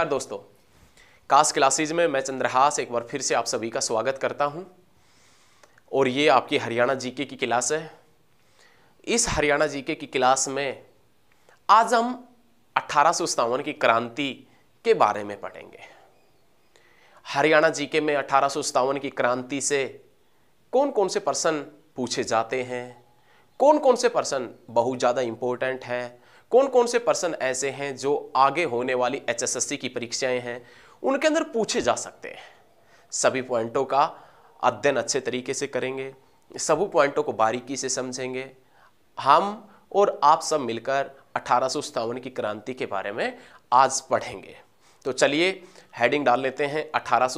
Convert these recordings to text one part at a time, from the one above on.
नमस्कार दोस्तों कास क्लासेज में मैं चंद्रहास एक बार फिर से आप सभी का स्वागत करता हूं और ये आपकी हरियाणा जीके की क्लास है इस हरियाणा जीके की क्लास में आज हम अठारह की क्रांति के बारे में पढ़ेंगे हरियाणा जीके में अठारह की क्रांति से कौन कौन से पर्सन पूछे जाते हैं कौन कौन से पर्सन बहुत ज़्यादा इम्पोर्टेंट हैं कौन कौन से पर्सन ऐसे हैं जो आगे होने वाली एच की परीक्षाएं हैं उनके अंदर पूछे जा सकते हैं सभी पॉइंटों का अध्ययन अच्छे तरीके से करेंगे सभी पॉइंटों को बारीकी से समझेंगे हम और आप सब मिलकर अठारह की क्रांति के बारे में आज पढ़ेंगे तो चलिए हेडिंग डाल लेते हैं अठारह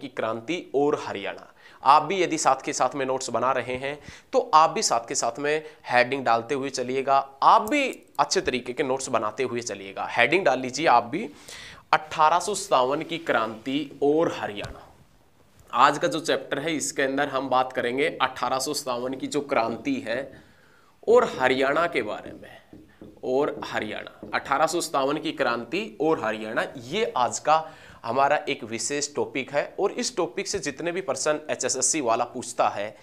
की क्रांति और हरियाणा आप भी यदि साथ के साथ में नोट्स बना रहे हैं तो आप भी साथ के साथ में हेडिंग डालते हुए चलिएगा आप भी अच्छे तरीके के नोट्स बनाते हुए चलिएगा हेडिंग डाल लीजिए आप भी अट्ठारह की क्रांति और हरियाणा आज का जो चैप्टर है इसके अंदर हम बात करेंगे अट्ठारह की जो क्रांति है और हरियाणा के बारे में और हरियाणा अठारह की क्रांति और हरियाणा ये आज का हमारा एक विशेष टॉपिक है और इस टॉपिक से जितने भी पर्सन एचएसएससी वाला पूछता है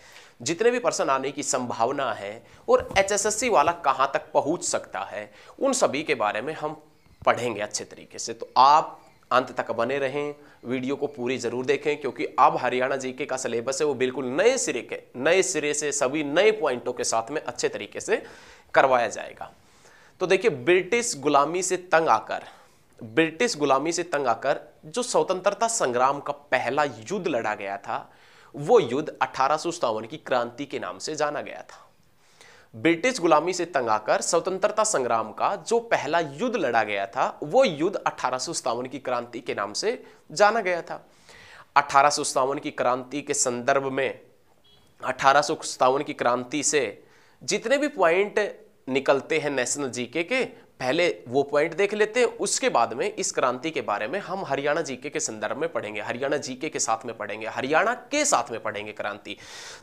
जितने भी पर्सन आने की संभावना है और एचएसएससी वाला कहाँ तक पहुँच सकता है उन सभी के बारे में हम पढ़ेंगे अच्छे तरीके से तो आप अंत तक बने रहें वीडियो को पूरी ज़रूर देखें क्योंकि अब हरियाणा जीके का सिलेबस है वो बिल्कुल नए सिरे के नए सिरे से सभी नए पॉइंटों के साथ में अच्छे तरीके से करवाया जाएगा तो देखिए ब्रिटिश गुलामी से तंग आकर ब्रिटिश गुलामी से तंग आकर जो स्वतंत्रता संग्राम का पहला युद्ध लड़ा गया था वो युद्ध अठारह की क्रांति के नाम से जाना गया था ब्रिटिश गुलामी से तंग आकर स्वतंत्रता संग्राम का जो पहला युद्ध लड़ा गया था वो युद्ध अठारह की क्रांति के नाम से जाना गया था अठारह की क्रांति के संदर्भ में अठारह की क्रांति से जितने भी पॉइंट निकलते हैं नेशनल जीके के पहले वो पॉइंट देख लेते हैं उसके बाद में इस क्रांति के बारे में हम हरियाणा जीके के संदर्भ में पढ़ेंगे हरियाणा जीके के साथ में पढ़ेंगे हरियाणा के साथ में पढ़ेंगे क्रांति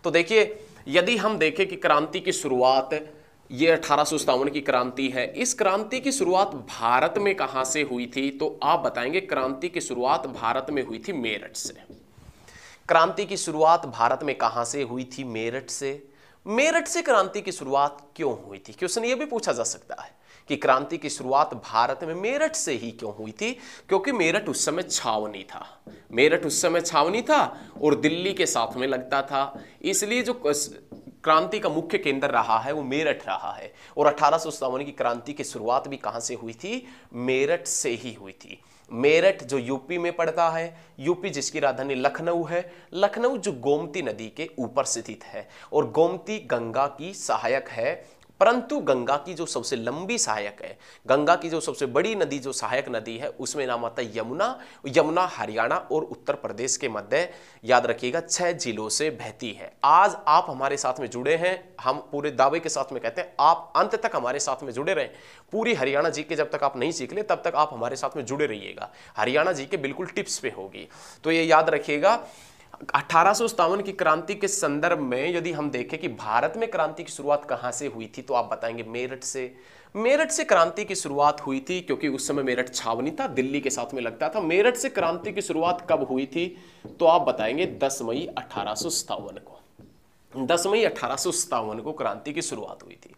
तो देखिए यदि हम देखें कि क्रांति की शुरुआत ये अठारह की क्रांति है इस क्रांति की शुरुआत भारत में कहाँ से हुई थी तो आप बताएंगे क्रांति की शुरुआत भारत में हुई थी मेरठ से क्रांति की शुरुआत भारत में कहाँ से हुई थी मेरठ से मेरठ से क्रांति की शुरुआत क्यों हुई थी क्वेश्चन ये भी पूछा जा सकता है कि क्रांति की शुरुआत भारत में मेरठ से ही क्यों हुई थी क्योंकि मेरठ उस समय छावनी था मेरठ उस समय छावनी था और दिल्ली के साथ में लगता था इसलिए जो क्रांति का मुख्य केंद्र रहा है वो मेरठ रहा है और अठारह की क्रांति की शुरुआत भी कहाँ से हुई थी मेरठ से ही हुई थी मेरठ जो यूपी में पड़ता है यूपी जिसकी राजधानी लखनऊ है लखनऊ जो गोमती नदी के ऊपर स्थित है और गोमती गंगा की सहायक है परंतु गंगा की जो सबसे लंबी सहायक है गंगा की जो सबसे बड़ी नदी जो सहायक नदी है उसमें नाम आता है यमुना यमुना हरियाणा और उत्तर प्रदेश के मध्य याद रखिएगा छह जिलों से बहती है आज आप हमारे साथ में जुड़े हैं हम पूरे दावे के साथ में कहते हैं आप अंत तक हमारे साथ में जुड़े रहें पूरी हरियाणा जी के जब तक आप नहीं सीख ले तब तक आप हमारे साथ में जुड़े रहिएगा हरियाणा जी के बिल्कुल टिप्स पे होगी तो ये याद रखिएगा अठारह की क्रांति के संदर्भ में यदि हम देखें कि भारत में क्रांति की शुरुआत कहां से हुई थी तो आप बताएंगे मेरठ से मेरठ से क्रांति की शुरुआत हुई थी क्योंकि उस समय मेरठ छावनी था दिल्ली के साथ में लगता था मेरठ से क्रांति की शुरुआत कब हुई थी तो आप बताएंगे 10 मई अठारह को 10 मई अठारह को क्रांति की शुरुआत हुई थी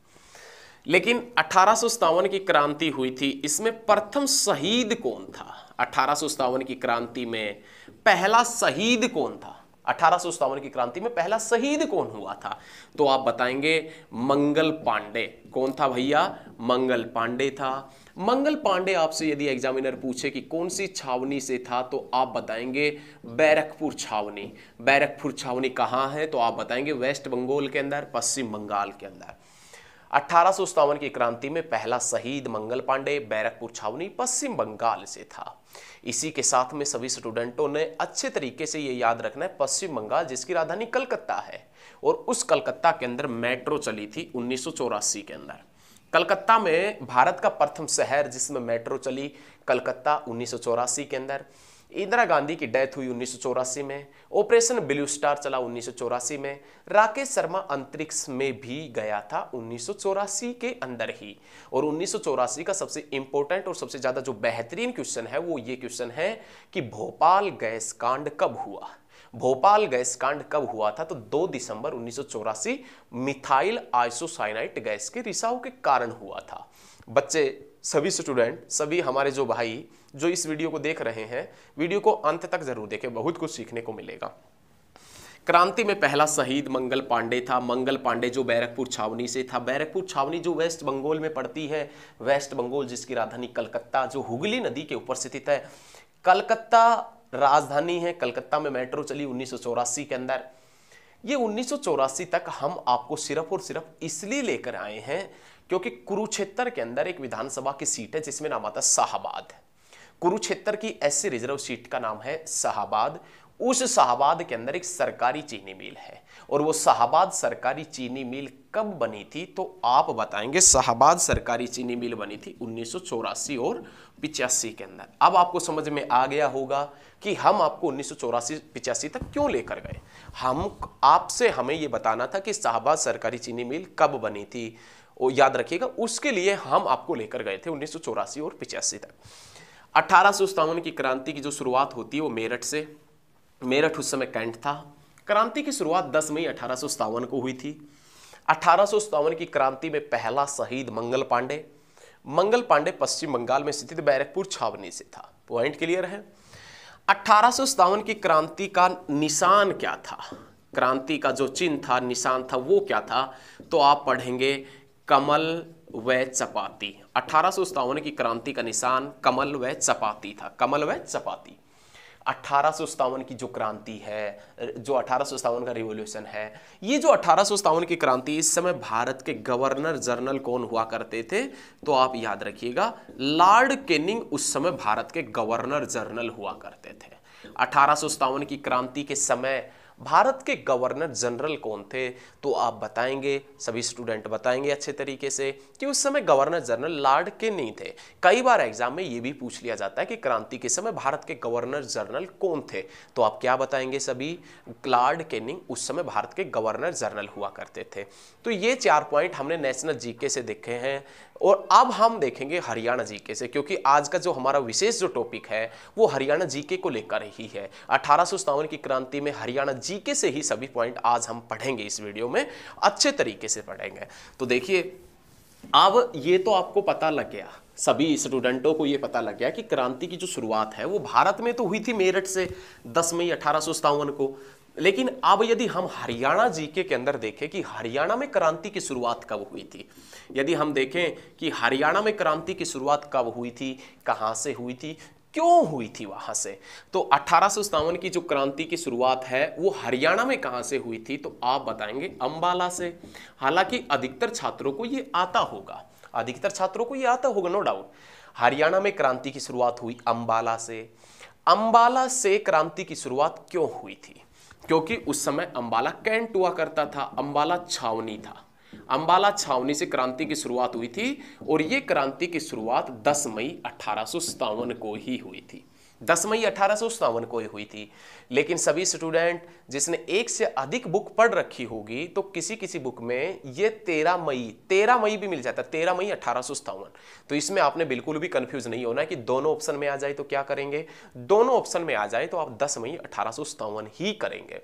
लेकिन अठारह की क्रांति हुई थी इसमें प्रथम शहीद कौन था अठारह की क्रांति में पहला शहीद कौन था अठारह की क्रांति में पहला शहीद कौन हुआ था तो आप बताएंगे मंगल पांडे कौन था भैया मंगल पांडे था मंगल पांडे आपसे यदि एग्जामिनर पूछे कि कौन सी छावनी से था तो आप बताएंगे बैरकपुर छावनी बैरकपुर छावनी कहाँ है तो आप बताएंगे वेस्ट बंगाल के अंदर पश्चिम बंगाल के अंदर अठारह की क्रांति में पहला शहीद मंगल पांडे बैरकपुर छावनी पश्चिम बंगाल से था इसी के साथ में सभी स्टूडेंटों ने अच्छे तरीके से ये याद रखना है पश्चिम बंगाल जिसकी राजधानी कलकत्ता है और उस कलकत्ता के अंदर मेट्रो चली थी उन्नीस के अंदर कलकत्ता में भारत का प्रथम शहर जिसमें मेट्रो चली कलकत्ता उन्नीस के अंदर इंदिरा गांधी की डेथ हुई उन्नीस में ऑपरेशन ब्लू स्टार चला उन्नीस में राकेश शर्मा अंतरिक्ष में भी गया था उन्नीस के अंदर ही और उन्नीस का सबसे इंपॉर्टेंट और सबसे ज्यादा जो बेहतरीन क्वेश्चन है वो ये क्वेश्चन है कि भोपाल गैस कांड कब हुआ भोपाल गैस कांड कब हुआ था तो 2 दिसंबर उन्नीस मिथाइल आइसोसाइनाइट गैस के रिसाव के कारण हुआ था बच्चे सभी स्टूडेंट सभी हमारे जो भाई जो इस वीडियो को देख रहे हैं वीडियो को अंत तक जरूर देखें बहुत कुछ सीखने को मिलेगा क्रांति में पहला शहीद मंगल पांडे था मंगल पांडे जो बैरकपुर छावनी से था बैरकपुर छावनी जो वेस्ट बंगाल में पड़ती है वेस्ट बंगाल जिसकी राजधानी कलकत्ता जो हुगली नदी के ऊपर स्थित है कलकत्ता राजधानी है कलकत्ता में मेट्रो चली उन्नीस के अंदर ये उन्नीस तक हम आपको सिर्फ और सिर्फ इसलिए लेकर आए हैं क्योंकि कुरुक्षेत्र के अंदर एक विधानसभा की सीट है जिसमें नाम आता शाहबाद है कुरुक्षेत्र की ऐसी रिजर्व सीट का नाम है शाहबाद उस शाहबाद के अंदर एक सरकारी चीनी मिल है और वो शाहबाद सरकारी चीनी मिल कब बनी थी तो आप बताएंगे शाहबाद सरकारी चीनी मिल बनी थी उन्नीस और पिचासी के अंदर अब आपको समझ में आ गया होगा कि हम आपको उन्नीस सौ तक क्यों लेकर गए हम आपसे हमें ये बताना था कि शाहबाद सरकारी चीनी मिल कब बनी थी वो याद रखिएगा उसके लिए हम आपको लेकर गए थे उन्नीस और पिचासी तक अठारह की क्रांति की जो शुरुआत होती है वो मेरठ से मेरठ उस समय कैंट था क्रांति की शुरुआत 10 मई अठारह को हुई थी अठारह की क्रांति में पहला शहीद मंगल पांडे मंगल पांडे पश्चिम बंगाल में स्थित बैरकपुर छावनी से था पॉइंट क्लियर है अठारह की क्रांति का निशान क्या था क्रांति का जो चिन्ह था निशान था वो क्या था तो आप पढ़ेंगे कमल व चपाती अठारह की क्रांति का निशान कमल व चपाती था कमल व चपाती अठारह की जो क्रांति है जो अठारह का रिवोल्यूशन है ये जो अठारह की क्रांति इस समय भारत के गवर्नर जनरल कौन हुआ करते थे तो आप याद रखिएगा लॉर्ड केनिंग उस समय भारत के गवर्नर जनरल हुआ करते थे अठारह की क्रांति के समय भारत के गवर्नर जनरल कौन थे तो आप बताएंगे सभी स्टूडेंट बताएंगे अच्छे तरीके से कि उस समय गवर्नर जनरल लॉर्ड के नहीं थे कई बार एग्जाम में ये भी पूछ लिया जाता है कि क्रांति के समय भारत के गवर्नर जनरल कौन थे तो आप क्या बताएंगे सभी लॉर्ड केनिंग उस समय भारत के गवर्नर जनरल हुआ करते थे तो ये चार पॉइंट हमने नेशनल जीके से देखे हैं और अब हम देखेंगे हरियाणा जीके से क्योंकि आज का जो हमारा विशेष जो टॉपिक है वो हरियाणा जीके को लेकर ही है अठारह की क्रांति में हरियाणा जीके से ही सभी पॉइंट आज हम पढ़ेंगे इस वीडियो में अच्छे तरीके से पढ़ेंगे तो देखिए अब ये तो आपको पता लग गया सभी स्टूडेंटों को ये पता लग गया कि क्रांति की जो शुरुआत है वो भारत में तो हुई थी मेरठ से दस मई अठारह को लेकिन अब यदि हम हरियाणा जीके के अंदर देखें कि हरियाणा में क्रांति की शुरुआत कब हुई थी यदि हम देखें कि हरियाणा में क्रांति की शुरुआत कब हुई थी कहाँ से हुई थी क्यों हुई थी वहां से तो अठारह की जो क्रांति की शुरुआत है वो हरियाणा में कहाँ से हुई थी तो आप बताएंगे अंबाला से हालांकि अधिकतर छात्रों को ये आता होगा अधिकतर छात्रों को ये आता होगा नो डाउट हरियाणा में क्रांति की शुरुआत हुई अंबाला से अंबाला से क्रांति की शुरुआत क्यों हुई थी क्योंकि उस समय अंबाला कैंट हुआ करता था अंबाला छावनी था अंबाला छावनी से क्रांति की शुरुआत हुई थी और ये क्रांति की शुरुआत 10 मई अठारह को ही हुई थी दस मई अठारह को हुई थी लेकिन सभी स्टूडेंट जिसने एक से अधिक बुक पढ़ रखी होगी तो किसी किसी बुक में ये तेरह मई तेरह मई भी मिल जाता है तेरह मई अठारह तो इसमें आपने बिल्कुल भी कंफ्यूज नहीं होना कि दोनों ऑप्शन में आ जाए तो क्या करेंगे दोनों ऑप्शन में आ जाए तो आप दस मई अठारह ही करेंगे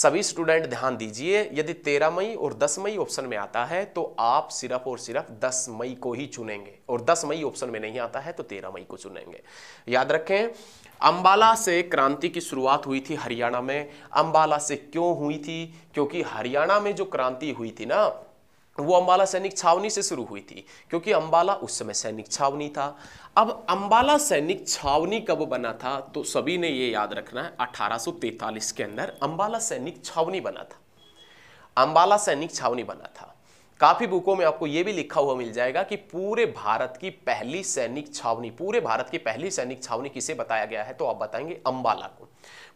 सभी स्टूडेंट ध्यान दीजिए यदि 13 मई और 10 मई ऑप्शन में आता है तो आप सिर्फ और सिर्फ 10 मई को ही चुनेंगे और 10 मई ऑप्शन में नहीं आता है तो 13 मई को चुनेंगे याद रखें अंबाला से क्रांति की शुरुआत हुई थी हरियाणा में अंबाला से क्यों हुई थी क्योंकि हरियाणा में जो क्रांति हुई थी ना वो अंबाला सैनिक छावनी से शुरू हुई थी क्योंकि अंबाला उस समय सैनिक छावनी था अब अंबाला सैनिक छावनी कब बना था तो सभी ने ये याद रखना है 1843 के अंदर अंबाला सैनिक छावनी बना था अंबाला सैनिक छावनी बना था काफ़ी बुकों में आपको यह भी लिखा हुआ मिल जाएगा कि पूरे भारत की पहली सैनिक छावनी पूरे भारत की पहली सैनिक छावनी किसे बताया गया है तो आप बताएंगे अंबाला को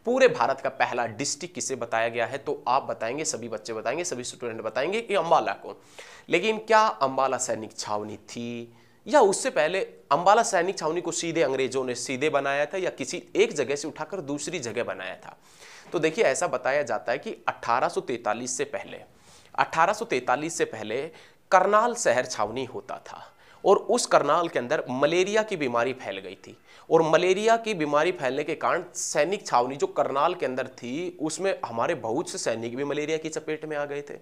पूरे भारत का पहला डिस्ट्रिक्ट किसे बताया गया है तो आप बताएंगे सभी बच्चे बताएंगे सभी स्टूडेंट बताएंगे कि अंबाला को लेकिन क्या अंबाला सैनिक छावनी थी या उससे पहले अंबाला सैनिक छावनी को सीधे अंग्रेजों ने सीधे बनाया था या किसी एक जगह से उठाकर दूसरी जगह बनाया था तो देखिए ऐसा बताया जाता है कि 1843 से पहले 1843 से पहले करनाल शहर छावनी होता था और उस करनाल के अंदर मलेरिया की बीमारी फैल गई थी और मलेरिया की बीमारी फैलने के कारण सैनिक छावनी जो करनाल के अंदर थी उसमें हमारे बहुत से सैनिक भी मलेरिया की चपेट में आ गए थे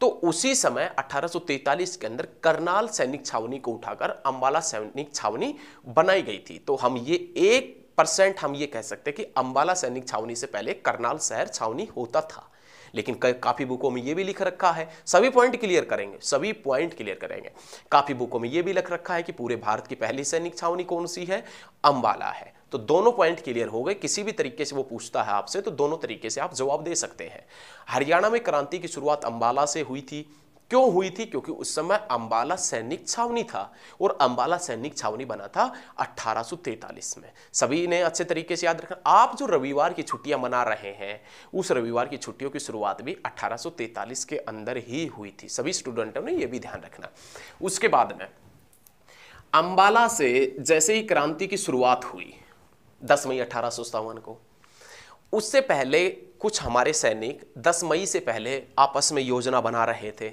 तो उसी समय 1843 के अंदर करनाल सैनिक छावनी को उठाकर अम्बाला सैनिक छावनी बनाई गई थी तो हम ये एक परसेंट हम ये कह सकते कि अम्बाला सैनिक छावनी से पहले करनाल शहर छावनी होता था लेकिन काफ़ी बुकों में ये भी लिख रखा है सभी पॉइंट क्लियर करेंगे सभी पॉइंट क्लियर करेंगे काफ़ी बुकों में ये भी लिख रखा है कि पूरे भारत की पहली सैनिक छावनी कौन सी है अंबाला है तो दोनों पॉइंट क्लियर हो गए किसी भी तरीके से वो पूछता है आपसे तो दोनों तरीके से आप जवाब दे सकते हैं हरियाणा में क्रांति की शुरुआत अंबाला से हुई थी क्यों हुई थी क्योंकि उस समय अंबाला सैनिक छावनी था और अंबाला सैनिक छावनी बना था 1843 में सभी ने अच्छे तरीके से याद रखना आप जो रविवार की छुट्टियां मना रहे हैं उस रविवार की छुट्टियों की शुरुआत भी 1843 के अंदर ही हुई थी सभी स्टूडेंटों ने यह भी ध्यान रखना उसके बाद में अंबाला से जैसे ही क्रांति की शुरुआत हुई दस मई अठारह को उससे पहले कुछ हमारे सैनिक 10 मई से पहले आपस में योजना बना रहे थे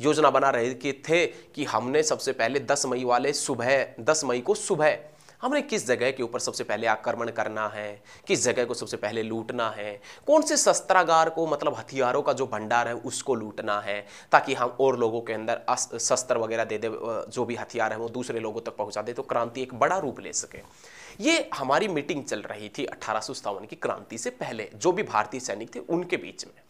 योजना बना रहे कि थे कि हमने सबसे पहले 10 मई वाले सुबह 10 मई को सुबह हमने किस जगह के ऊपर सबसे पहले आक्रमण करना है किस जगह को सबसे पहले लूटना है कौन से शस्त्रागार को मतलब हथियारों का जो भंडार है उसको लूटना है ताकि हम और लोगों के अंदर शस्त्र वगैरह दे दे जो भी हथियार है वो दूसरे लोगों तक पहुंचा दे तो क्रांति एक बड़ा रूप ले सके ये हमारी मीटिंग चल रही थी अठारह की क्रांति से पहले जो भी भारतीय सैनिक थे उनके बीच में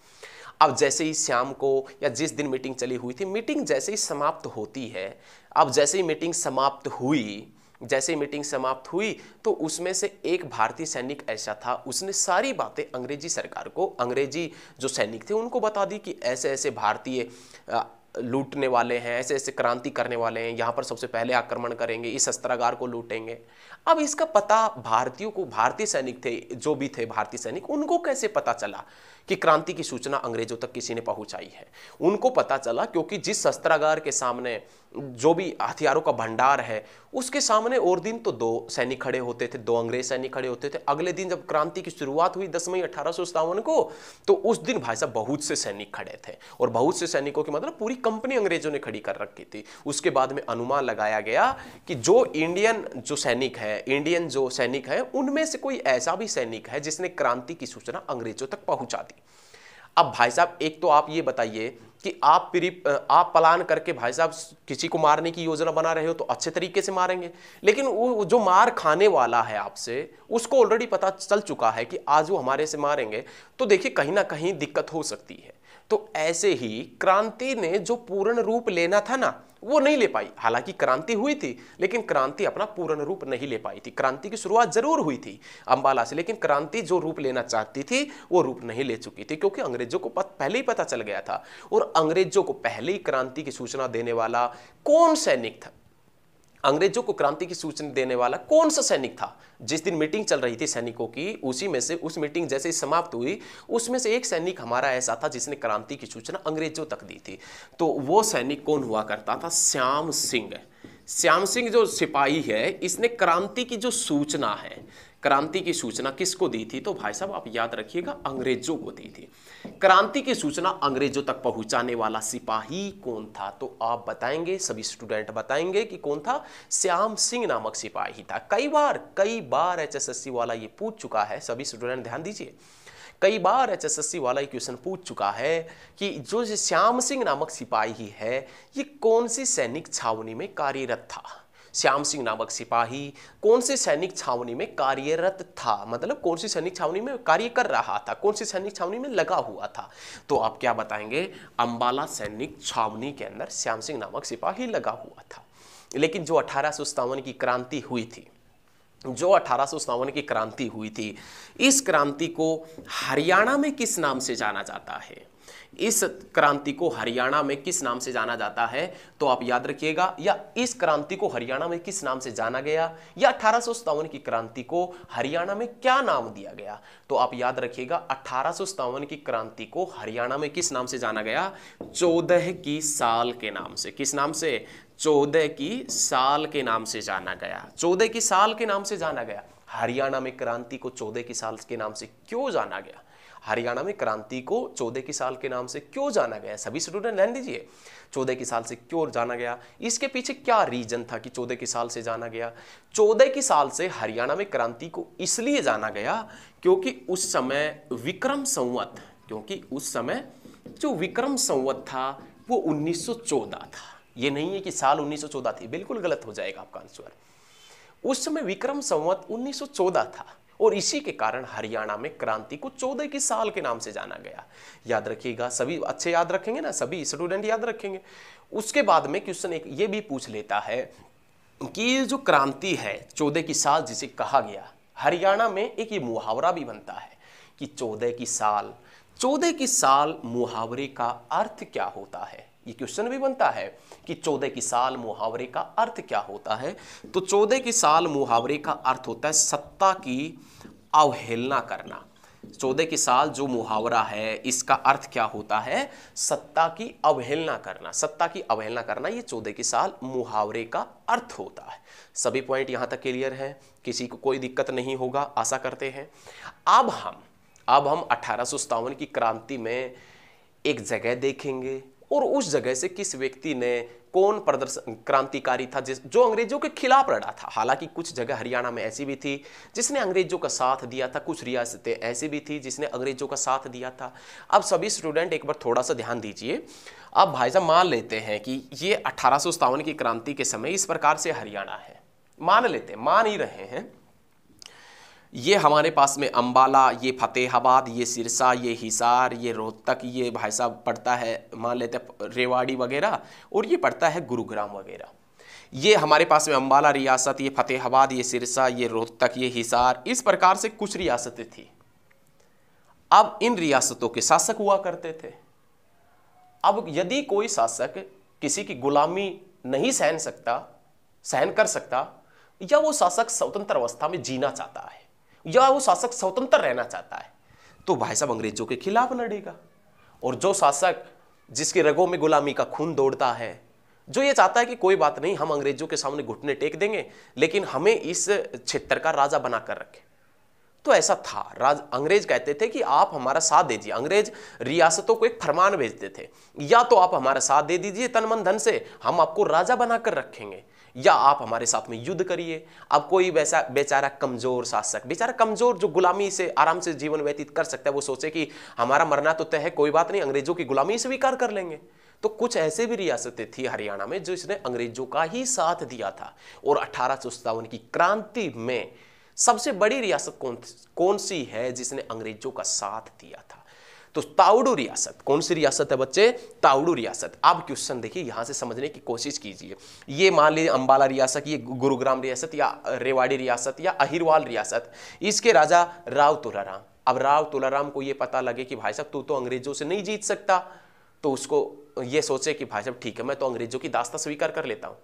अब जैसे ही शाम को या जिस दिन मीटिंग चली हुई थी मीटिंग जैसे ही समाप्त होती है अब जैसे ही मीटिंग समाप्त हुई जैसे मीटिंग समाप्त हुई तो उसमें से एक भारतीय सैनिक ऐसा था उसने सारी बातें अंग्रेजी सरकार को अंग्रेजी जो सैनिक थे उनको बता दी कि ऐसे ऐसे भारतीय लूटने वाले हैं ऐसे ऐसे क्रांति करने वाले हैं यहाँ पर सबसे पहले आक्रमण करेंगे इस शस्त्रागार को लूटेंगे अब इसका पता भारतीयों को भारतीय सैनिक थे जो भी थे भारतीय सैनिक उनको कैसे पता चला कि क्रांति की सूचना अंग्रेजों तक किसी ने पहुंचाई है उनको पता चला क्योंकि जिस शस्त्रागार के सामने जो भी हथियारों का भंडार है उसके सामने और दिन तो दो सैनिक खड़े होते थे दो अंग्रेज सैनिक खड़े होते थे अगले दिन जब क्रांति की शुरुआत हुई दस मई अठारह को तो उस दिन भाई साहब बहुत से सैनिक खड़े थे और बहुत से सैनिकों की मतलब पूरी कंपनी अंग्रेजों ने खड़ी कर रखी थी उसके बाद में अनुमान लगाया गया कि जो इंडियन जो सैनिक है इंडियन जो सैनिक है उनमें से कोई ऐसा भी सैनिक है जिसने क्रांति की सूचना अंग्रेजों तक पहुंचा दी अब भाई साहब एक तो आप ये बताइए कि आप प्री आप प्लान करके भाई साहब किसी को मारने की योजना बना रहे हो तो अच्छे तरीके से मारेंगे लेकिन वो जो मार खाने वाला है आपसे उसको ऑलरेडी पता चल चुका है कि आज वो हमारे से मारेंगे तो देखिए कहीं ना कहीं दिक्कत हो सकती है तो ऐसे ही क्रांति ने जो पूर्ण रूप लेना था ना वो नहीं ले पाई हालांकि क्रांति हुई थी लेकिन क्रांति अपना पूर्ण रूप नहीं ले पाई थी क्रांति की शुरुआत जरूर हुई थी अंबाला से लेकिन क्रांति जो रूप लेना चाहती थी वो रूप नहीं ले चुकी थी क्योंकि अंग्रेजों को पहले ही पता चल गया था और अंग्रेजों को पहले ही क्रांति की सूचना देने वाला कौन सैनिक था अंग्रेजों को क्रांति की सूचना देने वाला कौन सा सैनिक था जिस दिन मीटिंग चल रही थी सैनिकों की उसी में से उस मीटिंग जैसे ही समाप्त हुई उसमें से एक सैनिक हमारा ऐसा था जिसने क्रांति की सूचना अंग्रेजों तक दी थी तो वो सैनिक कौन हुआ करता था श्याम सिंह श्याम सिंह जो सिपाही है इसने क्रांति की जो सूचना है क्रांति की सूचना किसको दी थी तो भाई साहब आप याद रखिएगा अंग्रेजों को दी थी क्रांति की सूचना अंग्रेजों तक पहुंचाने वाला सिपाही कौन था तो आप बताएंगे सभी स्टूडेंट बताएंगे कि कौन था श्याम सिंह नामक सिपाही था कई बार कई बार एचएसएससी वाला ये पूछ चुका है सभी स्टूडेंट ध्यान दीजिए कई बार एचएसएससी वाला ये क्वेश्चन पूछ चुका है कि जो श्याम सिंह नामक सिपाही है ये कौन सी सैनिक छावनी में कार्यरत था श्याम सिंह नामक सिपाही कौन से सैनिक छावनी में कार्यरत था मतलब कौन सी सैनिक छावनी में कार्य कर रहा था कौन सी सैनिक छावनी में लगा हुआ था तो आप क्या बताएंगे अम्बाला सैनिक छावनी के अंदर श्याम सिंह नामक सिपाही लगा हुआ था लेकिन जो अठारह की क्रांति हुई थी जो अठारह की क्रांति हुई थी इस क्रांति को हरियाणा में किस नाम से जाना जाता है इस क्रांति को हरियाणा में किस नाम से जाना जाता है तो आप याद रखिएगा या इस क्रांति को हरियाणा में किस नाम से जाना गया या अठारह की क्रांति को हरियाणा में क्या नाम दिया गया तो आप याद रखिएगा अठारह की क्रांति को हरियाणा में किस नाम से जाना गया चौदह की साल के नाम से किस नाम से चौदह की साल के नाम से जाना गया चौदह की साल के नाम से जाना गया हरियाणा में क्रांति को चौदह की साल के नाम से क्यों जाना गया हरियाणा में क्रांति को चौदह की साल के नाम से क्यों जाना गया सभी स्टूडेंट ध्यान दीजिए चौदह की साल से क्यों जाना गया इसके पीछे क्या रीजन था कि चौदह की साल से जाना गया चौदह की साल से हरियाणा में क्रांति को इसलिए जाना गया क्योंकि उस समय विक्रम संवत क्योंकि उस समय जो विक्रम संवत था वो 1914 था ये नहीं है कि साल 1914 थी बिल्कुल गलत हो जाएगा आपका आंसर उस समय विक्रम संवत 1914 था और इसी के कारण हरियाणा में क्रांति को चौदह के साल के नाम से जाना गया याद रखिएगा सभी अच्छे याद रखेंगे ना सभी स्टूडेंट याद रखेंगे उसके बाद में क्वेश्चन एक ये भी पूछ लेता है कि ये जो क्रांति है चौदह की साल जिसे कहा गया हरियाणा में एक ये मुहावरा भी बनता है कि चौदह की साल चौदह की साल मुहावरे का अर्थ क्या होता है ये क्वेश्चन भी बनता है कि चौदह की साल मुहावरे का अर्थ क्या होता है तो चौदह की साल मुहावरे का अर्थ होता है सत्ता की अवहेलना करना चौदह की साल जो मुहावरा है इसका अर्थ क्या होता है सत्ता की अवहेलना करना सत्ता की अवहेलना करना ये चौदह की साल मुहावरे का अर्थ होता है सभी पॉइंट यहाँ तक क्लियर है किसी को कोई दिक्कत नहीं होगा आशा करते हैं अब हम अब हम अठारह की क्रांति में एक जगह देखेंगे और उस जगह से किस व्यक्ति ने कौन प्रदर्शन क्रांतिकारी था जिस जो अंग्रेजों के खिलाफ लड़ा था हालांकि कुछ जगह हरियाणा में ऐसी भी थी जिसने अंग्रेजों का साथ दिया था कुछ रियासतें ऐसी भी थी जिसने अंग्रेजों का साथ दिया था अब सभी स्टूडेंट एक बार थोड़ा सा ध्यान दीजिए अब भाई साहब मान लेते हैं कि ये अठारह की क्रांति के समय इस प्रकार से हरियाणा है मान लेते हैं मान ही रहे हैं ये हमारे पास में अम्बाला ये फतेहाबाद ये सिरसा ये हिसार ये रोहतक ये भाई साहब पड़ता है मान लेते रेवाड़ी वगैरह और ये पड़ता है गुरुग्राम वगैरह ये हमारे पास में अम्बाला रियासत ये फतेहाबाद ये सिरसा ये रोहतक ये हिसार इस प्रकार से कुछ रियासतें थी अब इन रियासतों के शासक हुआ करते थे अब यदि कोई शासक किसी की गुलामी नहीं सहन सकता सहन कर सकता या वो शासक स्वतंत्र अवस्था में जीना चाहता है या वो शासक स्वतंत्र रहना चाहता है तो भाई साहब अंग्रेजों के खिलाफ लड़ेगा और जो शासक जिसके रगों में गुलामी का खून दौड़ता है जो ये चाहता है कि कोई बात नहीं हम अंग्रेजों के सामने घुटने टेक देंगे लेकिन हमें इस क्षेत्र का राजा बनाकर रखे तो ऐसा था राज अंग्रेज कहते थे कि आप हमारा साथ दे दीजिए अंग्रेज रियासतों को एक फरमान भेजते थे या तो आप हमारा साथ दे दीजिए तन मन धन से हम आपको राजा बनाकर रखेंगे या आप हमारे साथ में युद्ध करिए अब कोई वैसा बेचारा कमजोर शासक बेचारा कमजोर जो गुलामी से आराम से जीवन व्यतीत कर सकता है वो सोचे कि हमारा मरना तो तय है कोई बात नहीं अंग्रेजों की गुलामी स्वीकार कर लेंगे तो कुछ ऐसे भी रियासतें थी हरियाणा में जो इसने अंग्रेजों का ही साथ दिया था और अठारह की क्रांति में सबसे बड़ी रियासत कौन कौन सी है जिसने अंग्रेजों का साथ दिया था तो ताउडू रियासत कौन सी रियासत है बच्चे ताउडू रियासत आप क्वेश्चन देखिए यहां से समझने की कोशिश कीजिए ये मान लीजिए अंबाला रियासत ये गुरुग्राम रियासत या रेवाड़ी रियासत या अहिरवाल रियासत इसके राजा राव तुलाराम अब राव तुलाराम को यह पता लगे कि भाई साहब तू तो अंग्रेजों से नहीं जीत सकता तो उसको ये सोचे कि भाई साहब ठीक है मैं तो अंग्रेजों की दास्ता स्वीकार कर लेता हूँ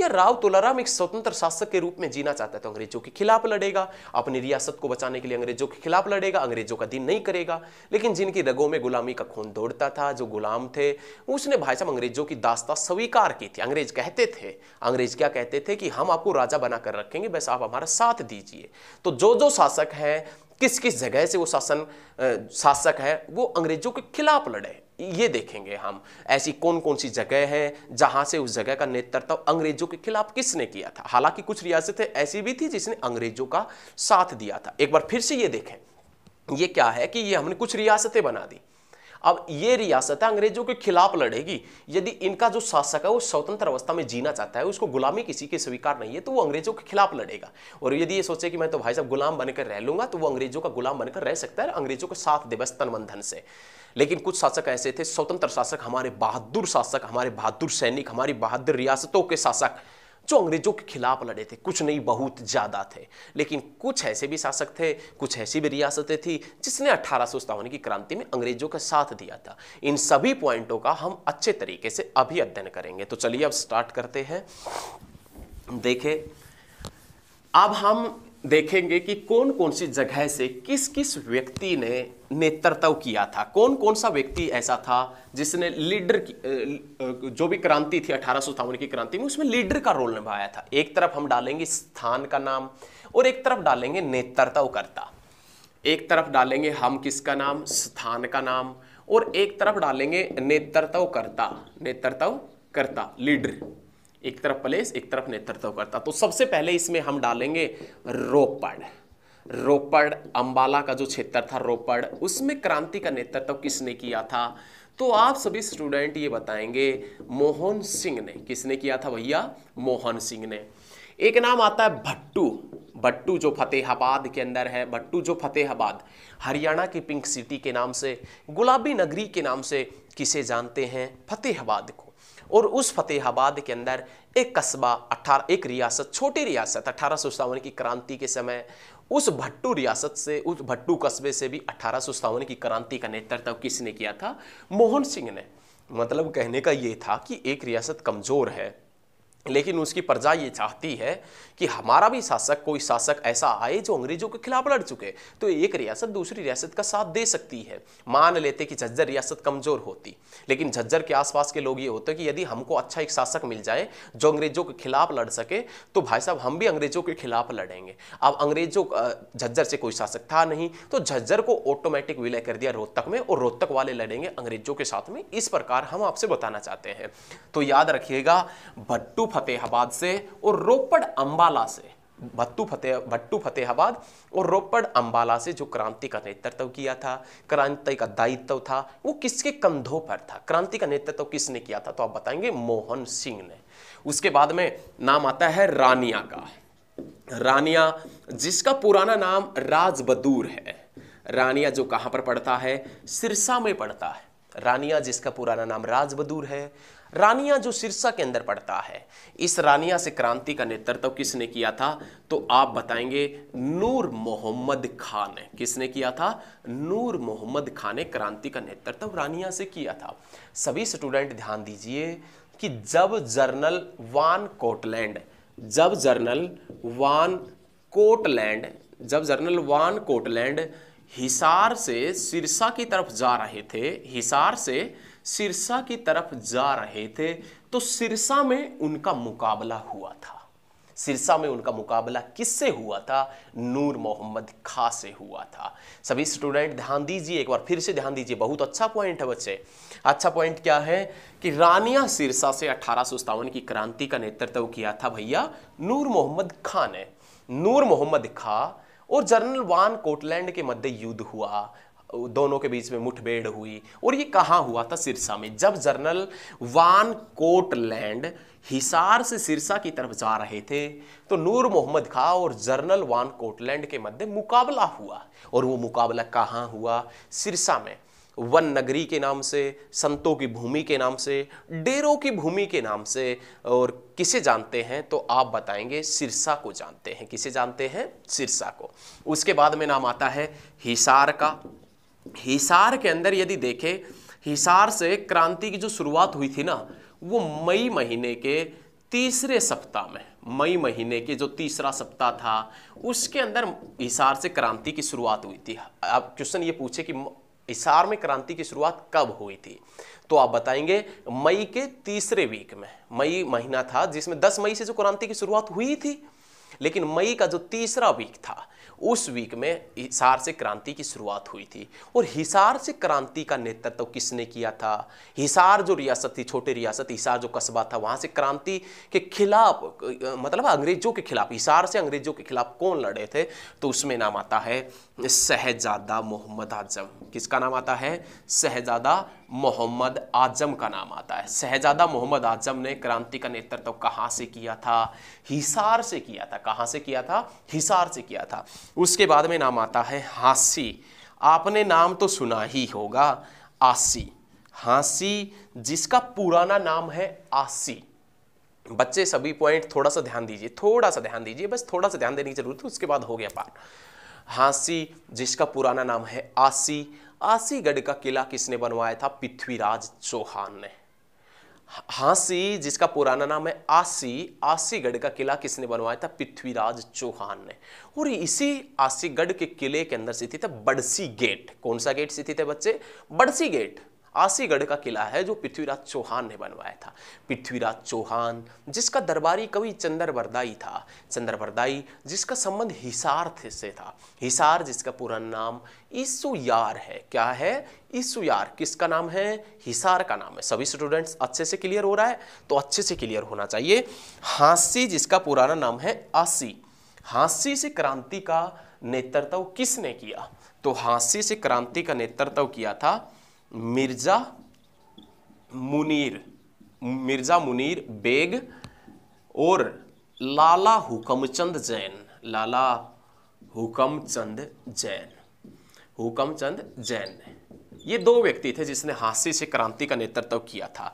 यह राव तुलाराम एक स्वतंत्र शासक के रूप में जीना चाहता है तो अंग्रेजों के खिलाफ लड़ेगा अपनी रियासत को बचाने के लिए अंग्रेजों के खिलाफ लड़ेगा अंग्रेजों का दिन नहीं करेगा लेकिन जिनकी रगों में गुलामी का खून दौड़ता था जो गुलाम थे उसने भाई साहब अंग्रेजों की दास्ता स्वीकार की थी अंग्रेज कहते थे अंग्रेज क्या कहते थे कि हम आपको राजा बनाकर रखेंगे बस आप हमारा साथ दीजिए तो जो जो शासक हैं किस किस जगह से वो शासन शासक है वो अंग्रेजों के खिलाफ लड़े ये देखेंगे हम ऐसी कौन कौन सी जगह है जहां से उस जगह का नेतृत्व अंग्रेजों के खिलाफ किसने किया था हालांकि कुछ रियासतें ऐसी भी थी जिसने अंग्रेजों का साथ दिया था एक बार फिर से ये देखें ये क्या है कि ये हमने कुछ रियासतें बना दी अब ये रियासत है अंग्रेजों के खिलाफ लड़ेगी यदि इनका जो शासक है वो स्वतंत्र अवस्था में जीना चाहता है उसको गुलामी किसी के स्वीकार नहीं है तो वो अंग्रेजों के खिलाफ लड़ेगा और यदि ये सोचे कि मैं तो भाई साहब गुलाम बनकर रह लूंगा तो वो अंग्रेजों का गुलाम बनकर रह सकता है अंग्रेजों के साथ दिवस तनबंधन से लेकिन कुछ शासक ऐसे थे स्वतंत्र शासक हमारे बहादुर शासक हमारे बहादुर सैनिक हमारी बहादुर रियासतों के शासक जो अंग्रेजों के खिलाफ लड़े थे कुछ नहीं बहुत ज़्यादा थे लेकिन कुछ ऐसे भी शासक थे कुछ ऐसी भी रियासतें थी जिसने अठारह की क्रांति में अंग्रेजों का साथ दिया था इन सभी पॉइंटों का हम अच्छे तरीके से अभी अध्ययन करेंगे तो चलिए अब स्टार्ट करते हैं देखे अब हम देखेंगे कि कौन कौन सी जगह से किस किस व्यक्ति ने नेतृत्व किया था कौन कौन सा व्यक्ति ऐसा था जिसने लीडर जो भी क्रांति थी अठारह की क्रांति में उसमें लीडर का रोल निभाया था एक तरफ हम डालेंगे स्थान का नाम और एक तरफ डालेंगे नेतृत्व करता एक तरफ डालेंगे हम किसका नाम स्थान का नाम और एक तरफ डालेंगे नेतृत्व करता नेतृत्व करता लीडर एक तरफ प्लेस एक तरफ नेतृत्व करता तो सबसे पहले इसमें हम डालेंगे रोपड़ रोपड़ अंबाला का जो क्षेत्र था रोपड़ उसमें क्रांति का नेतृत्व तो किसने किया था तो आप सभी स्टूडेंट ये बताएंगे मोहन सिंह ने किसने किया था भैया मोहन सिंह ने एक नाम आता है भट्टू भट्टू जो फतेहाबाद के अंदर है भट्टू जो फतेहाबाद हरियाणा की पिंक सिटी के नाम से गुलाबी नगरी के नाम से किसे जानते हैं फतेहाबाद को और उस फतेहाबाद के अंदर एक कस्बा अट्ठारह एक रियासत छोटी रियासत अठारह की क्रांति के समय उस भट्टू रियासत से उस भट्टू कस्बे से भी अठारह की क्रांति का नेतृत्व किसने किया था मोहन सिंह ने मतलब कहने का ये था कि एक रियासत कमज़ोर है लेकिन उसकी प्रजा ये चाहती है कि हमारा भी शासक कोई शासक ऐसा आए जो अंग्रेजों के खिलाफ लड़ चुके तो एक रियासत दूसरी रियासत का साथ दे सकती है मान लेते कि झज्जर रियासत कमजोर होती लेकिन झज्जर के आसपास के लोग ये होते कि यदि हमको अच्छा एक शासक मिल जाए जो अंग्रेजों के खिलाफ लड़ सके तो भाई साहब हम भी अंग्रेजों के खिलाफ लड़ेंगे अब अंग्रेजों झज्जर से कोई शासक था नहीं तो झज्जर को ऑटोमेटिक विलय कर दिया रोहतक में और रोहतक वाले लड़ेंगे अंग्रेजों के साथ में इस प्रकार हम आपसे बताना चाहते हैं तो याद रखिएगा भट्टू फतेहाबाद से और रोपड़ अंबाला से भत्तू फतेह भट्टू फतेहाबाद और रोपड़ अंबाला से जो क्रांति का नेतृत्व किया था क्रांति का दायित्व था वो किसके कंधों पर था क्रांति का नेतृत्व किसने किया था तो आप बताएंगे मोहन सिंह ने उसके बाद में नाम आता है रानिया का रानिया जिसका पुराना नाम राजबदूर है रानिया जो कहाँ पर पड़ता है सिरसा में पड़ता है रानिया जिसका पुराना नाम राजबदूर है रानिया जो सिरसा के अंदर पड़ता है इस रानिया से क्रांति का नेतृत्व किसने किया था तो आप बताएंगे नूर मोहम्मद खान किसने किया था नूर मोहम्मद खान ने क्रांति का नेतृत्व रानिया से किया था सभी स्टूडेंट ध्यान दीजिए कि जब जर्नल वान कोटलैंड जब जर्नल वान कोटलैंड जब जर्नल वान कोटलैंड हिसार से सिरसा की तरफ जा रहे थे हिसार से सिरसा की तरफ जा रहे थे तो सिरसा में उनका मुकाबला हुआ था सिरसा में उनका मुकाबला किससे हुआ था नूर मोहम्मद खा से हुआ था सभी स्टूडेंट ध्यान दीजिए एक बार फिर से ध्यान दीजिए बहुत अच्छा पॉइंट है बच्चे अच्छा पॉइंट क्या है कि रानिया सिरसा से अठारह की क्रांति का नेतृत्व किया था भैया नूर मोहम्मद खां ने नूर मोहम्मद खां और जनरल वान कोटलैंड के मध्य युद्ध हुआ दोनों के बीच में मुठभेड़ हुई और ये कहाँ हुआ था सिरसा में जब जनरल वान कोटलैंड हिसार से सिरसा की तरफ जा रहे थे तो नूर मोहम्मद खां और जनरल वान कोटलैंड के मध्य मुकाबला हुआ और वो मुकाबला कहाँ हुआ सिरसा में वन नगरी के नाम से संतों की भूमि के नाम से डेरों की भूमि के नाम से और किसे जानते हैं तो आप बताएंगे सिरसा को जानते हैं किसे जानते हैं सिरसा को उसके बाद में नाम आता है हिसार का हिसार के अंदर यदि देखें हिसार से क्रांति की जो शुरुआत हुई थी ना वो मई महीने के तीसरे सप्ताह में मई महीने के जो तीसरा सप्ताह था उसके अंदर हिसार से क्रांति की शुरुआत हुई थी आप क्वेश्चन ये पूछे कि हिसार में क्रांति की शुरुआत कब हुई थी तो आप बताएंगे मई के तीसरे वीक में मई महीना था जिसमें 10 मई से जो क्रांति की शुरुआत हुई थी लेकिन मई का जो तीसरा वीक था उस वीक में हिसार से क्रांति की शुरुआत हुई थी और हिसार से क्रांति का नेतृत्व तो किसने किया था हिसार जो रियासत थी छोटी रियासत हिसार जो कस्बा था वहाँ से क्रांति के खिलाफ मतलब अंग्रेजों के खिलाफ हिसार से अंग्रेजों के खिलाफ कौन लड़े थे तो उसमें नाम आता है शहजादा मोहम्मद आजम किसका नाम आता है शहजादा मोहम्मद आजम का नाम आता है शहजादा मोहम्मद आजम ने क्रांति का नेतृत्व तो कहाँ से किया था हिसार से किया था कहाँ से किया था हिसार से किया था उसके बाद में नाम आता है हासी आपने नाम तो सुना ही होगा आसी हासी जिसका पुराना नाम है आसी बच्चे सभी पॉइंट थोड़ा सा ध्यान दीजिए थोड़ा सा ध्यान दीजिए बस थोड़ा सा ध्यान देने की जरूरत है उसके बाद हो गया पार हांसी जिसका पुराना नाम है आसी आसीगढ़ का किला किसने बनवाया था पृथ्वीराज चौहान ने हाँसी जिसका पुराना नाम है आसी आसीगढ़ का किला किसने बनवाया था पृथ्वीराज चौहान ने और इसी आसीगढ़ के किले के अंदर स्थित है बड़सी गेट कौन सा गेट स्थित है बच्चे बड़सी गेट आसीगढ़ का किला है जो पृथ्वीराज चौहान ने बनवाया था पृथ्वीराज चौहान जिसका दरबारी कवि चंद्रवरदाई था चंद्रवरदाई जिसका संबंध हिसार थे से था हिसार जिसका पूरा नाम यार है क्या है यार किसका नाम है हिसार का नाम है सभी स्टूडेंट्स अच्छे से क्लियर हो रहा है तो अच्छे से क्लियर होना चाहिए हाँसी जिसका पुराना नाम है आसी हाँसी से क्रांति का नेतृत्व किसने किया तो हाँसी से क्रांति का नेतृत्व किया था मिर्जा मुनीर मिर्जा मुनीर बेग और लाला हुकमचंद जैन लाला हुकमचंद जैन हुकमचंद जैन ये दो व्यक्ति थे जिसने हाँसी से क्रांति का नेतृत्व किया था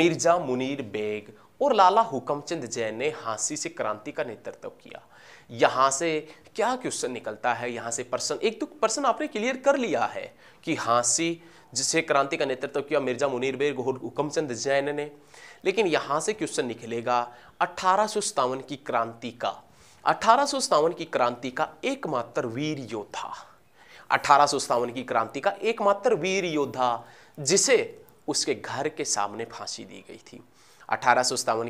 मिर्जा मुनीर बेग और लाला हुकमचंद जैन ने हाँसी से क्रांति का नेतृत्व किया यहाँ से क्या क्वेश्चन निकलता है यहाँ से पर्सन एक तो पर्सन आपने क्लियर कर लिया है कि हाँसी जिसे क्रांति का नेतृत्व किया मिर्जा मुनीर गोहर हुकमचंद जैन ने लेकिन यहाँ से क्वेश्चन निकलेगा अठारह की क्रांति का अठारह की क्रांति का एकमात्र वीर योद्धा अठारह की क्रांति का एकमात्र वीर योद्धा जिसे उसके घर के सामने फांसी दी गई थी अठारह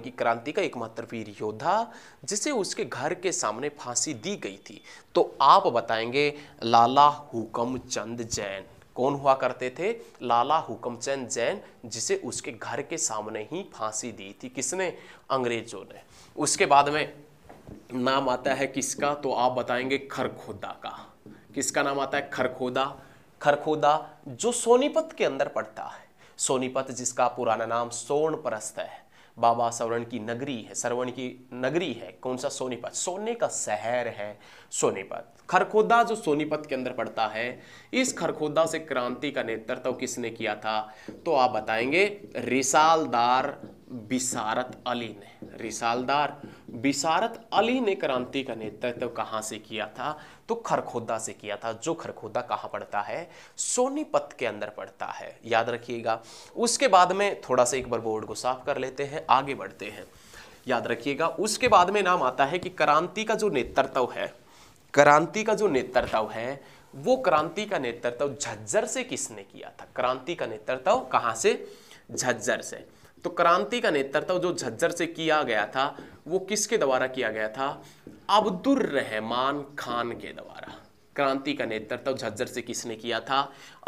की क्रांति का एकमात्र वीर योद्धा जिसे उसके घर के सामने फांसी दी गई थी तो आप बताएंगे लाला हुकम चंद जैन कौन हुआ करते थे लाला हुकमचंद जैन जिसे उसके घर के सामने ही फांसी दी थी किसने अंग्रेजों ने उसके बाद में नाम आता है किसका तो आप बताएंगे खरखोदा का किसका नाम आता है खरखोदा खरखोदा जो सोनीपत के अंदर पड़ता है सोनीपत जिसका पुराना नाम सोनप्रस्त है बाबा सवर्ण की नगरी है सरवण की नगरी है कौन सा सोनीपत सोने का शहर है सोनीपत खरखोदा जो सोनीपत के अंदर पड़ता है इस खरखोदा से क्रांति का नेतृत्व तो किसने किया था तो आप बताएंगे रिसालदार बिसारत अली ने रिसालदार बिसारत अली ने क्रांति का नेतृत्व तो कहाँ से किया था तो खरखोदा से किया था जो खरखोदा कहाँ पड़ता है सोनीपत के अंदर पड़ता है याद रखिएगा उसके बाद में थोड़ा सा एक बार बोर्ड को साफ कर लेते हैं आगे बढ़ते हैं याद रखिएगा उसके बाद में नाम आता है कि क्रांति का जो नेतृत्व है क्रांति का जो नेतृत्व है वो क्रांति का नेतृत्व झज्जर से किसने किया था क्रांति का नेतृत्व कहाँ से झज्जर से तो क्रांति का नेतृत्व जो झज्जर से किया गया था वो किसके द्वारा किया गया था अब्दुल रहमान खान के द्वारा क्रांति का नेतृत्व झज्जर से किसने किया था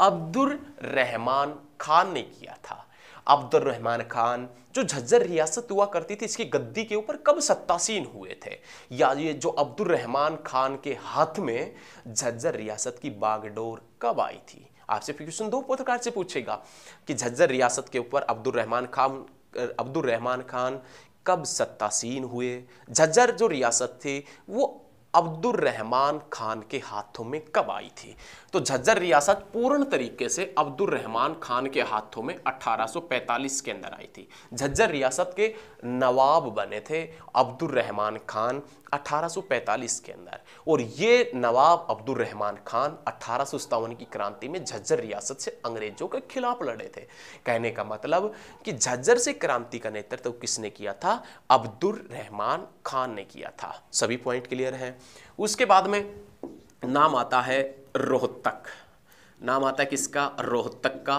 अब्दुल रहमान खान ने किया था अब्दुल रहमान खान जो झज्जर रियासत हुआ करती थी इसकी गद्दी के ऊपर कब सत्तासीन हुए थे या ये जो अब्दुल रहमान खान के हाथ में झज्जर रियासत की बागडोर कब आई थी आपसे क्वेश्चन दो प्रकार से पूछेगा कि झज्जर रियासत के ऊपर अब्दुल रहमान खान अब्दुल रहमान खान कब सत्तासीन हुए झज्जर जो रियासत थी वो अब्दुल रहमान खान के हाथों में कब आई थी तो झज्जर रियासत पूर्ण तरीके से अब्दुल रहमान खान के हाथों में 1845 के अंदर आई थी झज्जर रियासत के नवाब बने थे अब्दुल रहमान खान 1845 के अंदर और ये नवाब अब्दुल रहमान खान अठारह की क्रांति में झज्जर रियासत से अंग्रेजों के खिलाफ लड़े थे कहने का मतलब कि झज्जर से क्रांति का नेतृत्व तो किसने किया था अब्दुल रहमान खान ने किया था सभी पॉइंट क्लियर हैं उसके बाद में नाम आता है रोहतक नाम आता है किसका रोहतक का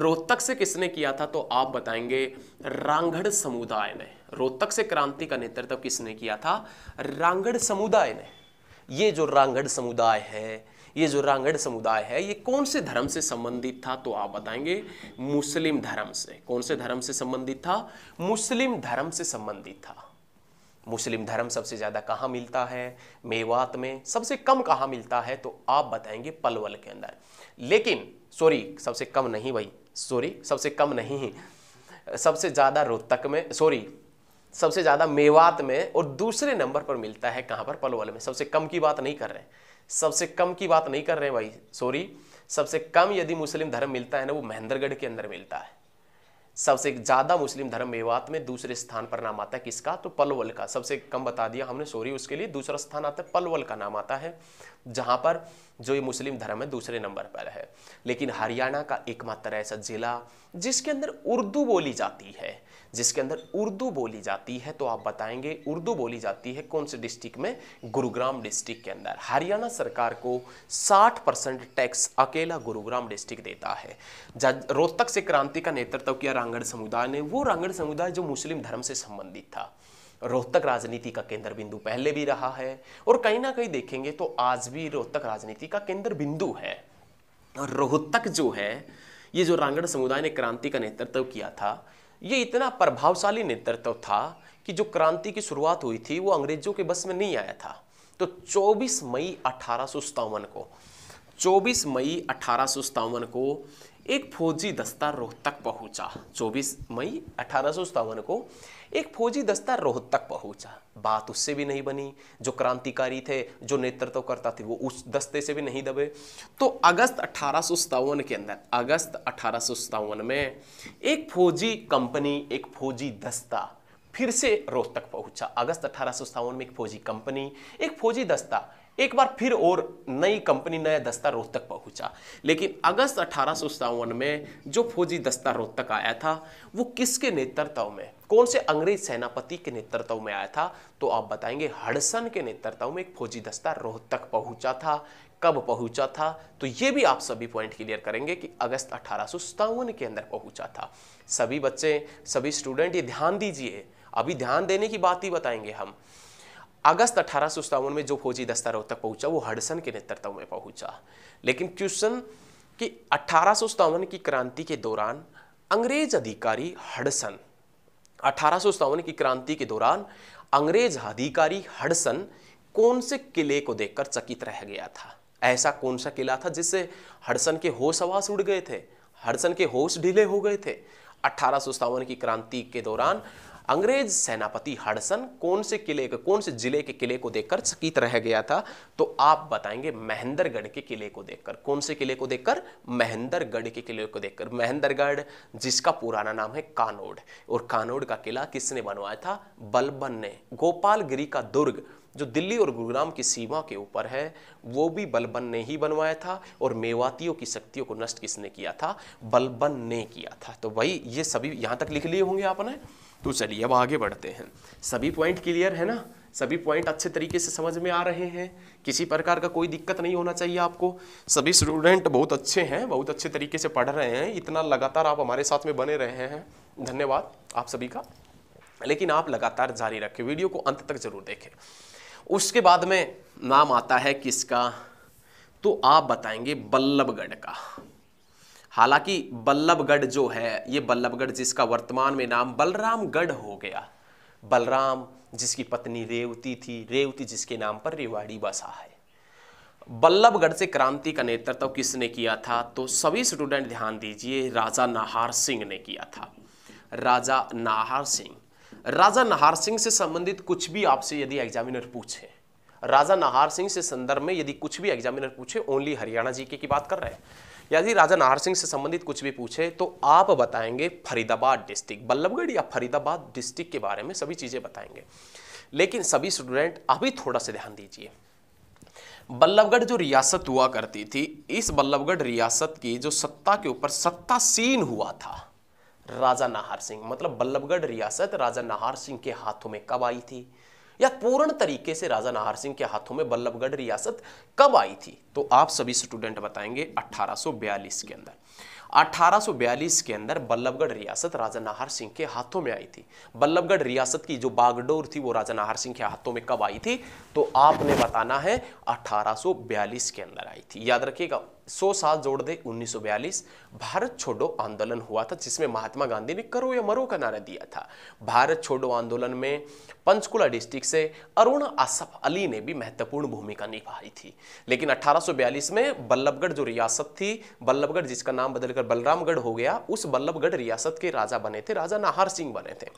रोहतक से किसने किया था तो आप बताएंगे रांगड़ समुदाय ने रोहतक से क्रांति का नेतृत्व किसने किया था रांगड़ समुदाय ने ये जो रांगड़ समुदाय है ये जो रांगड़ समुदाय है ये कौन से धर्म से संबंधित था तो आप बताएंगे मुस्लिम धर्म से कौन से धर्म से संबंधित था मुस्लिम धर्म से संबंधित था मुस्लिम धर्म सबसे ज़्यादा कहाँ मिलता है मेवात में सबसे कम कहाँ मिलता है तो आप बताएंगे पलवल के अंदर लेकिन सॉरी सबसे कम नहीं भाई सॉरी सबसे कम नहीं सबसे ज़्यादा रोहतक में सॉरी सबसे ज़्यादा मेवात में और दूसरे नंबर पर मिलता है कहाँ पर पलवल में सबसे कम की बात नहीं कर रहे सबसे कम की बात नहीं कर रहे भाई सॉरी सबसे कम यदि मुस्लिम धर्म मिलता है ना वो महेंद्रगढ़ के अंदर मिलता है सबसे ज़्यादा मुस्लिम धर्म मेवात में दूसरे स्थान पर नाम आता है किसका तो पलवल का सबसे कम बता दिया हमने सॉरी उसके लिए दूसरा स्थान आता है पलवल का नाम आता है जहाँ पर जो ये मुस्लिम धर्म है दूसरे नंबर पर है लेकिन हरियाणा का एकमात्र ऐसा जिला जिसके अंदर उर्दू बोली जाती है जिसके अंदर उर्दू बोली जाती है तो आप बताएंगे उर्दू बोली जाती है कौन से डिस्ट्रिक्ट में गुरुग्राम डिस्ट्रिक्ट के अंदर हरियाणा सरकार को 60 परसेंट टैक्स अकेला गुरुग्राम डिस्ट्रिक्ट देता है रोहतक से क्रांति का नेतृत्व किया रांगड़ समुदाय ने वो रांगड़ समुदाय जो मुस्लिम धर्म से संबंधित था रोहतक राजनीति का केंद्र बिंदु पहले भी रहा है और कहीं ना कहीं देखेंगे तो आज भी रोहतक राजनीति का केंद्र बिंदु है और रोहतक जो है ये जो रांगड़ समुदाय ने क्रांति का नेतृत्व किया था ये इतना प्रभावशाली नेतृत्व था कि जो क्रांति की शुरुआत हुई थी वो अंग्रेजों के बस में नहीं आया था तो 24 मई अठारह को 24 मई अठारह को एक फौजी दस्ता रोहतक पहुंचा 24 मई अठारह को एक फौजी दस्ता रोहतक पहुंचा बात उससे भी नहीं बनी जो क्रांतिकारी थे जो नेतृत्व करता थे वो उस दस्ते से भी नहीं दबे तो अगस्त अठारह के अंदर अगस्त अठारह में एक फौजी कंपनी एक फौजी दस्ता फिर से रोहतक पहुंचा अगस्त अठारह में एक फौजी कंपनी एक फौजी दस्ता एक बार फिर और नई कंपनी नया दस्ता रोहतक पहुंचा लेकिन अगस्त अठारह में जो फौजी दस्ता रोहतक आया था वो किसके नेतृत्व में कौन से अंग्रेज सेनापति के नेतृत्व में आया था तो आप बताएंगे हडसन के नेतृत्व में एक फौजी दस्ता रोहतक पहुंचा था कब पहुंचा था तो ये भी आप सभी पॉइंट क्लियर करेंगे कि अगस्त अठारह के अंदर पहुंचा था सभी बच्चे सभी स्टूडेंट ये ध्यान दीजिए अभी ध्यान देने की बात ही बताएंगे हम अगस्त अठारह में जो फौजी दस्ता रोहतक पहुंचा वो हडसन के नेतृत्व में पहुंचा लेकिन क्वेश्चन कि अठारह की क्रांति के दौरान अंग्रेज अधिकारी हडसन अठारह की क्रांति के दौरान अंग्रेज अधिकारी हडसन कौन से किले को देखकर चकित रह गया था ऐसा कौन सा किला था जिससे हडसन के होश आवास उड़ गए थे हडसन के होश ढीले हो गए थे अठारह की क्रांति के दौरान अंग्रेज सेनापति हडसन कौन से किले के कौन से जिले के किले को देखकर चकित रह गया था तो आप बताएंगे महेंद्रगढ़ के किले को देखकर कौन से किले को देखकर महेंद्रगढ़ के किले को देखकर महेंद्रगढ़ जिसका पुराना नाम है कानोड और कानोड का किला किसने बनवाया था बलबन ने गोपालगिरी का दुर्ग जो दिल्ली और गुरुग्राम की सीमा के ऊपर है वो भी बलबन ने ही बनवाया था और मेवातियों की शक्तियों को नष्ट किसने किया था बलबन ने किया था तो भाई ये सभी यहां तक लिख लिए होंगे आपने तो चलिए अब आगे बढ़ते हैं सभी पॉइंट क्लियर है ना सभी पॉइंट अच्छे तरीके से समझ में आ रहे हैं किसी प्रकार का कोई दिक्कत नहीं होना चाहिए आपको सभी स्टूडेंट बहुत अच्छे हैं बहुत अच्छे तरीके से पढ़ रहे हैं इतना लगातार आप हमारे साथ में बने रहे हैं धन्यवाद आप सभी का लेकिन आप लगातार जारी रखें वीडियो को अंत तक जरूर देखें उसके बाद में नाम आता है किसका तो आप बताएंगे बल्लभगढ़ का हालांकि बल्लभगढ़ जो है ये बल्लभगढ़ जिसका वर्तमान में नाम बलरामगढ़ हो गया बलराम जिसकी पत्नी रेवती थी रेवती जिसके नाम पर रेवाड़ी बसा है बल्लभगढ़ से क्रांति का नेतृत्व तो किसने किया था तो सभी स्टूडेंट ध्यान दीजिए राजा नाहर सिंह ने किया था राजा नाहर सिंह राजा नाहर सिंह से संबंधित कुछ भी आपसे यदि एग्जामिनर पूछे राजा नाहर सिंह से संदर्भ में यदि कुछ भी एग्जामिनर पूछे ओनली हरियाणा जीके की बात कर रहे हैं यदि राजा नाहर सिंह से संबंधित कुछ भी पूछे तो आप बताएंगे फरीदाबाद डिस्ट्रिक्ट बल्लभगढ़ या फरीदाबाद डिस्ट्रिक्ट के बारे में सभी चीज़ें बताएंगे लेकिन सभी स्टूडेंट अभी थोड़ा सा ध्यान दीजिए बल्लभगढ़ जो रियासत हुआ करती थी इस बल्लभगढ़ रियासत की जो सत्ता के ऊपर सत्तासीन हुआ था राजा नाहर सिंह मतलब बल्लभगढ़ रियासत राजा नाहर सिंह के हाथों में कब आई थी या पूर्ण तरीके से राजा नाहर सिंह के हाथों में बल्लभगढ़ रियासत कब आई थी तो आप सभी स्टूडेंट बताएंगे 1842 के अंदर 1842 के अंदर बल्लभगढ़ रियासत राजा नाहर सिंह के हाथों में आई थी बल्लभगढ़ रियासत की जो बागडोर थी वो राजा नाहर सिंह के हाथों में कब आई थी तो आपने बताना है 1842 के अंदर आई थी याद रखिएगा सौ साल जोड़ दे 1942 भारत छोड़ो आंदोलन हुआ था जिसमें महात्मा गांधी ने करो या मरो का नारा दिया था भारत छोड़ो आंदोलन में पंचकुला डिस्ट्रिक्ट से अरुण आसफ अली ने भी महत्वपूर्ण भूमिका निभाई थी लेकिन 1842 में बल्लभगढ़ जो रियासत थी बल्लभगढ़ जिसका नाम बदलकर बलरामगढ़ हो गया उस बल्लभगढ़ रियासत के राजा बने थे राजा नाहर सिंह बने थे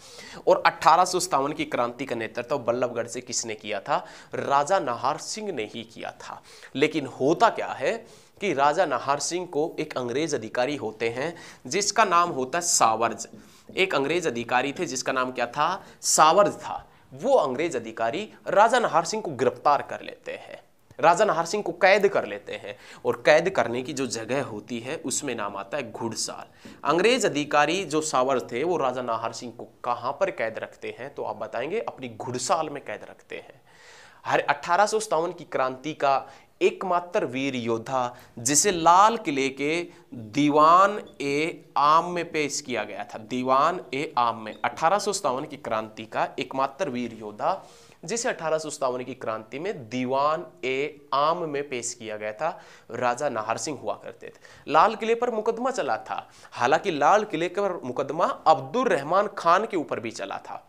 और अठारह की क्रांति का नेतृत्व बल्लभगढ़ से किसने किया था राजा नाहर सिंह ने ही किया था लेकिन होता क्या है कि राजा नाहर सिंह को एक अंग्रेज अधिकारी होते हैं जिसका नाम होता है सावर्ज एक अंग्रेज अधिकारी थे जिसका नाम क्या था सावर्ज था वो अंग्रेज अधिकारी राजा नाहर सिंह को गिरफ्तार कर लेते हैं राजा नाहर सिंह को कैद कर लेते हैं और कैद करने की जो जगह होती है उसमें नाम आता है घुड़साल अंग्रेज अधिकारी जो सावर थे वो राजा नाहर सिंह को कहाँ पर कैद रखते हैं तो आप बताएंगे अपनी घुड़साल में कैद रखते हैं हर अठारह की क्रांति का एकमात्र वीर योद्धा जिसे लाल किले के दीवान ए आम में पेश किया गया था दीवान ए आम में अठारह की क्रांति का एकमात्र वीर योद्धा जिसे अठारह की क्रांति में दीवान ए आम में पेश किया गया था राजा नाहर सिंह हुआ करते थे लाल किले पर मुकदमा चला था हालांकि लाल किले पर मुकदमा अब्दुल रहमान खान के ऊपर भी चला था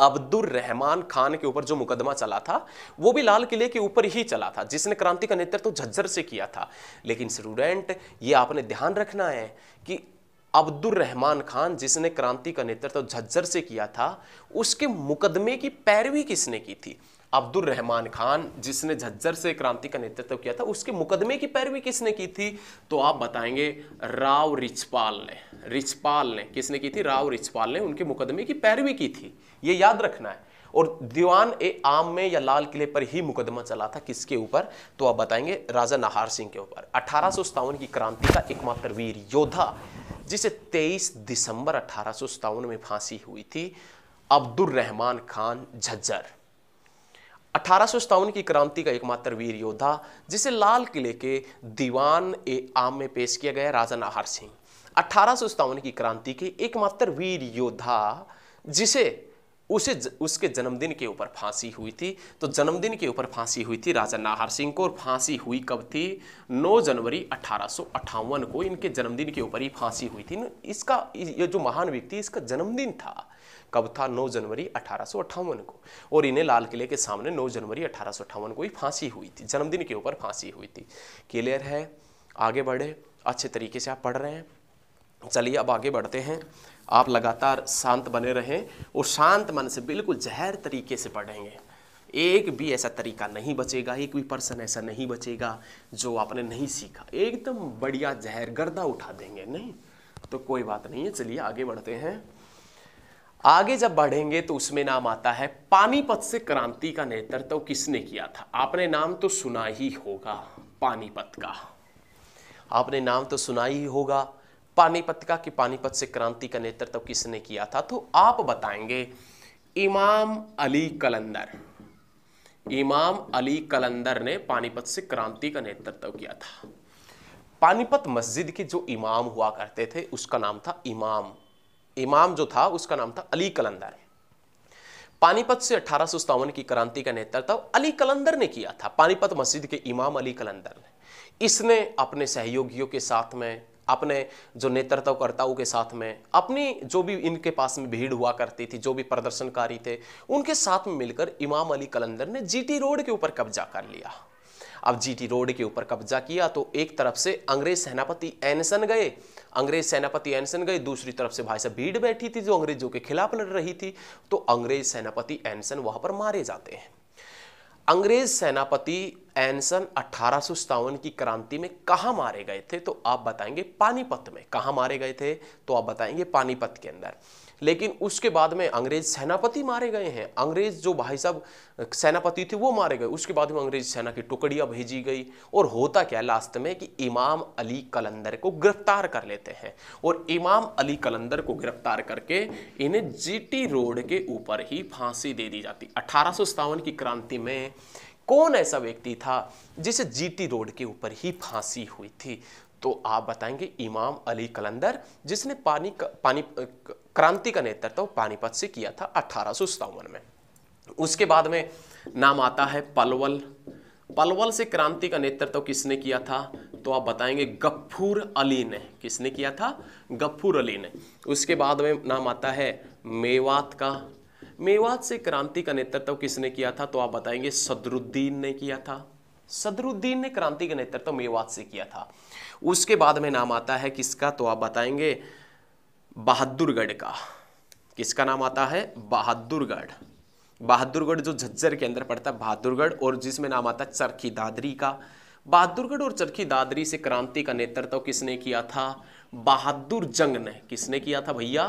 अब्दुल रहमान खान के ऊपर जो मुकदमा चला था वो भी लाल किले के ऊपर ही चला था जिसने क्रांति का नेतृत्व तो झज्जर से किया था लेकिन स्टूडेंट ये आपने ध्यान रखना है कि अब्दुल रहमान खान जिसने क्रांति का नेतृत्व तो झज्जर से किया था उसके मुकदमे की पैरवी किसने की थी अब्दुल रहमान खान जिसने झज्जर से क्रांति का नेतृत्व किया था उसके मुकदमे की पैरवी किसने की थी तो आप बताएंगे राव रिचपाल ने रिचपाल ने किसने की थी राव रिचपाल ने उनके मुकदमे की पैरवी की थी ये याद रखना है और दीवान ए आम में या लाल किले पर ही मुकदमा चला था किसके ऊपर तो आप बताएंगे राजा नाहर सिंह के ऊपर अठारह की क्रांति का एकमात्र वीर योद्धा जिसे 23 दिसंबर अठारह में फांसी हुई थी अब्दुल रहमान खान झज्जर अठारह की क्रांति का एकमात्र वीर योद्धा जिसे लाल किले के दीवान ए आम में पेश किया गया राजा नाहर सिंह अठारह की क्रांति के एकमात्र वीर योद्धा जिसे उसे ज, उसके जन्मदिन के ऊपर फांसी हुई थी तो जन्मदिन के ऊपर फांसी हुई थी राजा नाहर सिंह को और फांसी हुई कब थी 9 जनवरी अठारह को इनके जन्मदिन के ऊपर ही फांसी हुई थी इसका ये जो महान व्यक्ति इसका जन्मदिन था कब था 9 जनवरी अठारह को और इन्हें लाल किले के सामने 9 जनवरी अठारह को ही फांसी हुई थी जन्मदिन के ऊपर फांसी हुई थी क्लियर है आगे बढ़े अच्छे तरीके से आप पढ़ रहे हैं चलिए अब आगे बढ़ते हैं आप लगातार शांत बने रहें और शांत मन से बिल्कुल जहर तरीके से पढ़ेंगे एक भी ऐसा तरीका नहीं बचेगा एक भी पर्सन ऐसा नहीं बचेगा जो आपने नहीं सीखा एकदम बढ़िया जहर गर्दा उठा देंगे नहीं तो कोई बात नहीं है चलिए आगे बढ़ते हैं आगे जब बढ़ेंगे तो उसमें नाम आता है पानीपत से क्रांति का नेतृत्व तो किसने किया था आपने नाम तो सुना ही होगा पानीपत का आपने नाम तो सुना ही होगा पानीपत का कि पानीपत से क्रांति का नेतृत्व तो किसने किया था तो आप बताएंगे इमाम अली कलंदर इमाम अली कलंदर ने पानीपत से क्रांति का नेतृत्व किया था पानीपत मस्जिद के जो इमाम हुआ करते थे उसका नाम था इमाम इमाम जो था उसका नाम था अली कलंदर पानीपत से अठारह की क्रांति का नेतृत्व अली कलंदर ने किया था पानीपत मस्जिद के इमाम अली कलंदर ने इसने अपने सहयोगियों के साथ में अपने जो नेतृत्वकर्ताओं के साथ में अपनी जो भी इनके पास में भीड़ हुआ करती थी जो भी प्रदर्शनकारी थे उनके साथ में मिलकर इमाम अली कलंदर ने जीटी रोड के ऊपर कब्जा कर लिया अब जीटी रोड के ऊपर कब्जा किया तो एक तरफ से अंग्रेज सेनापति एनसन गए अंग्रेज सेनापति एनसन गए दूसरी तरफ से भाई साहब भीड़ बैठी थी जो अंग्रेजों के खिलाफ लड़ रही थी तो अंग्रेज सेनापति एनसन वहां पर मारे जाते हैं अंग्रेज सेनापति एनसन अठारह की क्रांति में कहाँ मारे गए थे तो आप बताएंगे पानीपत में कहाँ मारे गए थे तो आप बताएंगे पानीपत के अंदर लेकिन उसके बाद में अंग्रेज सेनापति मारे गए हैं अंग्रेज जो भाई साहब सेनापति थे वो मारे गए उसके बाद में अंग्रेज सेना की टुकड़ियां भेजी गई और होता क्या लास्ट में कि इमाम अली कलंदर को गिरफ्तार कर लेते हैं और इमाम अली कलंदर को गिरफ्तार करके इन्हें जीटी रोड के ऊपर ही फांसी दे दी जाती अठारह की क्रांति में कौन ऐसा व्यक्ति था जिसे जीटी रोड के ऊपर ही फांसी हुई थी तो आप बताएंगे इमाम अली कलंदर जिसने पानी का, पानी क्रांति का नेतृत्व पानीपत से किया था अठारह में उसके बाद में नाम आता है पलवल पलवल से क्रांति का नेतृत्व किसने किया था तो आप बताएंगे गफ्फूर अली ने किसने किया था गफ्फूर अली ने उसके बाद में नाम आता है मेवात का मेवात से क्रांति का नेतृत्व किसने किया था तो आप बताएंगे सदरुद्दीन ने किया था सदरुद्दीन ने क्रांति का नेतृत्व मेवात से किया था उसके बाद में नाम आता है किसका तो आप बताएंगे बहादुरगढ़ का किसका नाम आता है बहादुरगढ़ बहादुरगढ़ जो झज्जर के अंदर पड़ता है बहादुरगढ़ और जिसमें नाम आता है चरखी दादरी का बहादुरगढ़ और चरखी दादरी से क्रांति का नेतृत्व किसने किया था बहादुर जंग ने किसने किया था भैया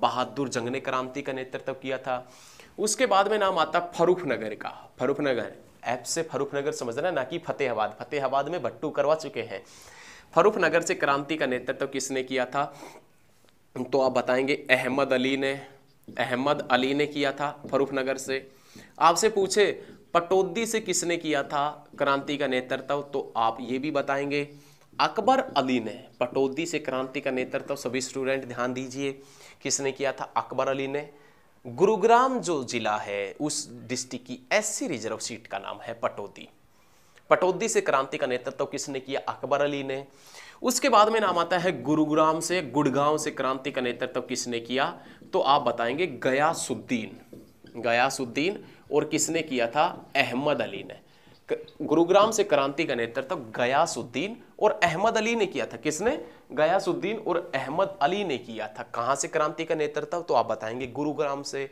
बहादुर जंग ने क्रांति का नेतृत्व किया था उसके बाद में नाम आता फरूफ नगर का फरूफ नगर ऐप से फरूफ नगर समझना ना कि फतेहाबाद फतेहाबाद में भट्टू करवा चुके हैं फरूफ नगर से क्रांति का नेतृत्व किसने किया था तो आप बताएंगे अहमद अली ने अहमद अली ने किया था फरूखनगर से आपसे पूछे पटौदी से किसने किया था क्रांति का नेतृत्व तो आप ये भी बताएंगे अकबर अली ने पटौदी से क्रांति का नेतृत्व सभी स्टूडेंट ध्यान दीजिए किसने किया था अकबर अली ने गुरुग्राम जो जिला है उस डिस्ट्रिक्ट की ऐसी रिजर्व सीट का नाम है पटौदी पटौदी से क्रांति का नेतृत्व किसने किया अकबर अली ने उसके बाद में नाम आता है गुरुग्राम से गुड़गांव से क्रांति का नेतृत्व किसने किया तो आप बताएंगे गयासुद्दीन गयासुद्दीन और किसने किया था अहमद अली ने गुरुग्राम से क्रांति का नेतृत्व गयासुद्दीन और अहमद अली ने किया था किसने गयासुद्दीन और अहमद अली ने किया था कहाँ से क्रांति का नेतृत्व तो आप बताएंगे गुरुग्राम से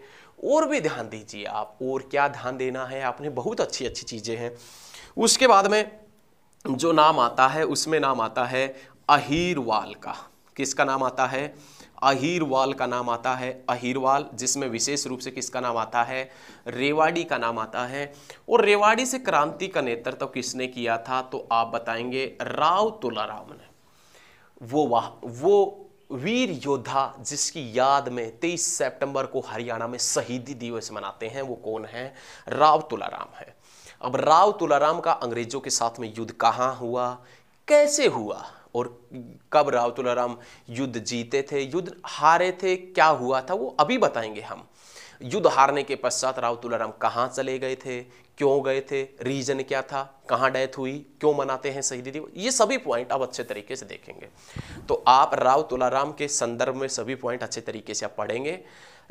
और भी ध्यान दीजिए आप और क्या ध्यान देना है आपने बहुत अच्छी अच्छी चीज़ें हैं उसके बाद में जो नाम आता है उसमें नाम आता है अहीरवाल का किसका नाम आता है अहीरवाल का नाम आता है अहीरवाल जिसमें विशेष रूप से किसका नाम आता है रेवाड़ी का नाम आता है और रेवाड़ी से क्रांति का नेतृत्व तो किसने किया था तो आप बताएंगे राव तुलाराम ने वो वाह वो वीर योद्धा जिसकी याद में 23 सितंबर को हरियाणा में शहीदी दिवस मनाते हैं वो कौन है राव तुलाराम है अब राव तुलाराम का अंग्रेजों के साथ में युद्ध कहाँ हुआ कैसे हुआ और कब राव तुलाराम युद्ध जीते थे युद्ध हारे थे क्या हुआ था वो अभी बताएंगे हम युद्ध हारने के पश्चात राव तुलाराम कहाँ चले गए थे क्यों गए थे रीजन क्या था कहाँ डेथ हुई क्यों मनाते हैं शहीदी दिवस ये सभी पॉइंट आप अच्छे तरीके से देखेंगे तो आप राव तुलाराम के संदर्भ में सभी पॉइंट अच्छे तरीके से आप पढ़ेंगे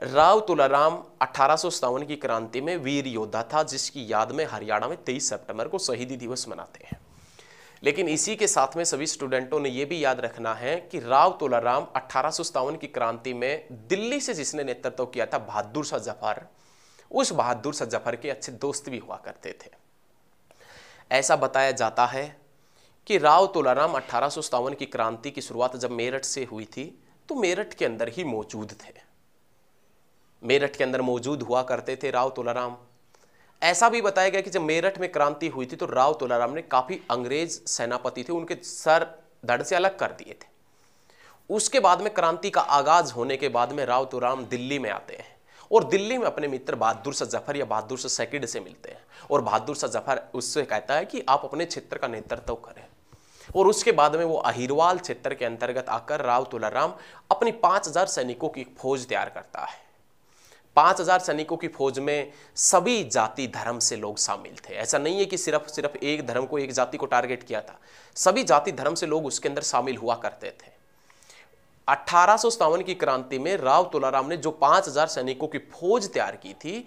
राव तुलाराम अठारह की क्रांति में वीर योद्धा था जिसकी याद में हरियाणा में 23 सितंबर को शहीदी दिवस मनाते हैं लेकिन इसी के साथ में सभी स्टूडेंटों ने यह भी याद रखना है कि राव तुलाराम अठारह की क्रांति में दिल्ली से जिसने नेतृत्व किया था बहादुर शाह जफर उस बहादुर शाह जफर के अच्छे दोस्त भी हुआ करते थे ऐसा बताया जाता है कि राव तुलाराम अठारह की क्रांति की शुरुआत जब मेरठ से हुई थी तो मेरठ के अंदर ही मौजूद थे मेरठ के अंदर मौजूद हुआ करते थे राव तोलाराम ऐसा भी बताया गया कि जब मेरठ में क्रांति हुई थी तो राव तोलाराम ने काफ़ी अंग्रेज सेनापति थे उनके सर धड़ से अलग कर दिए थे उसके बाद में क्रांति का आगाज होने के बाद में राव तुलाराम दिल्ली में आते हैं और दिल्ली में अपने मित्र बहादुर सा जफर या बहादुर सा सैकिड से मिलते हैं और बहादुर सा जफर उससे कहता है कि आप अपने क्षेत्र का नेतृत्व करें और उसके बाद में वो अहिरवाल क्षेत्र के अंतर्गत आकर राव तुलाराम अपनी हजार सैनिकों की फौज तैयार करता है पाँच हजार सैनिकों की फौज में सभी जाति धर्म से लोग शामिल थे ऐसा नहीं है कि सिर्फ सिर्फ एक धर्म को एक जाति को टारगेट किया था सभी जाति धर्म से लोग उसके अंदर शामिल हुआ करते थे अठारह की क्रांति में राव तुलाराम ने जो पाँच हजार सैनिकों की फौज तैयार की थी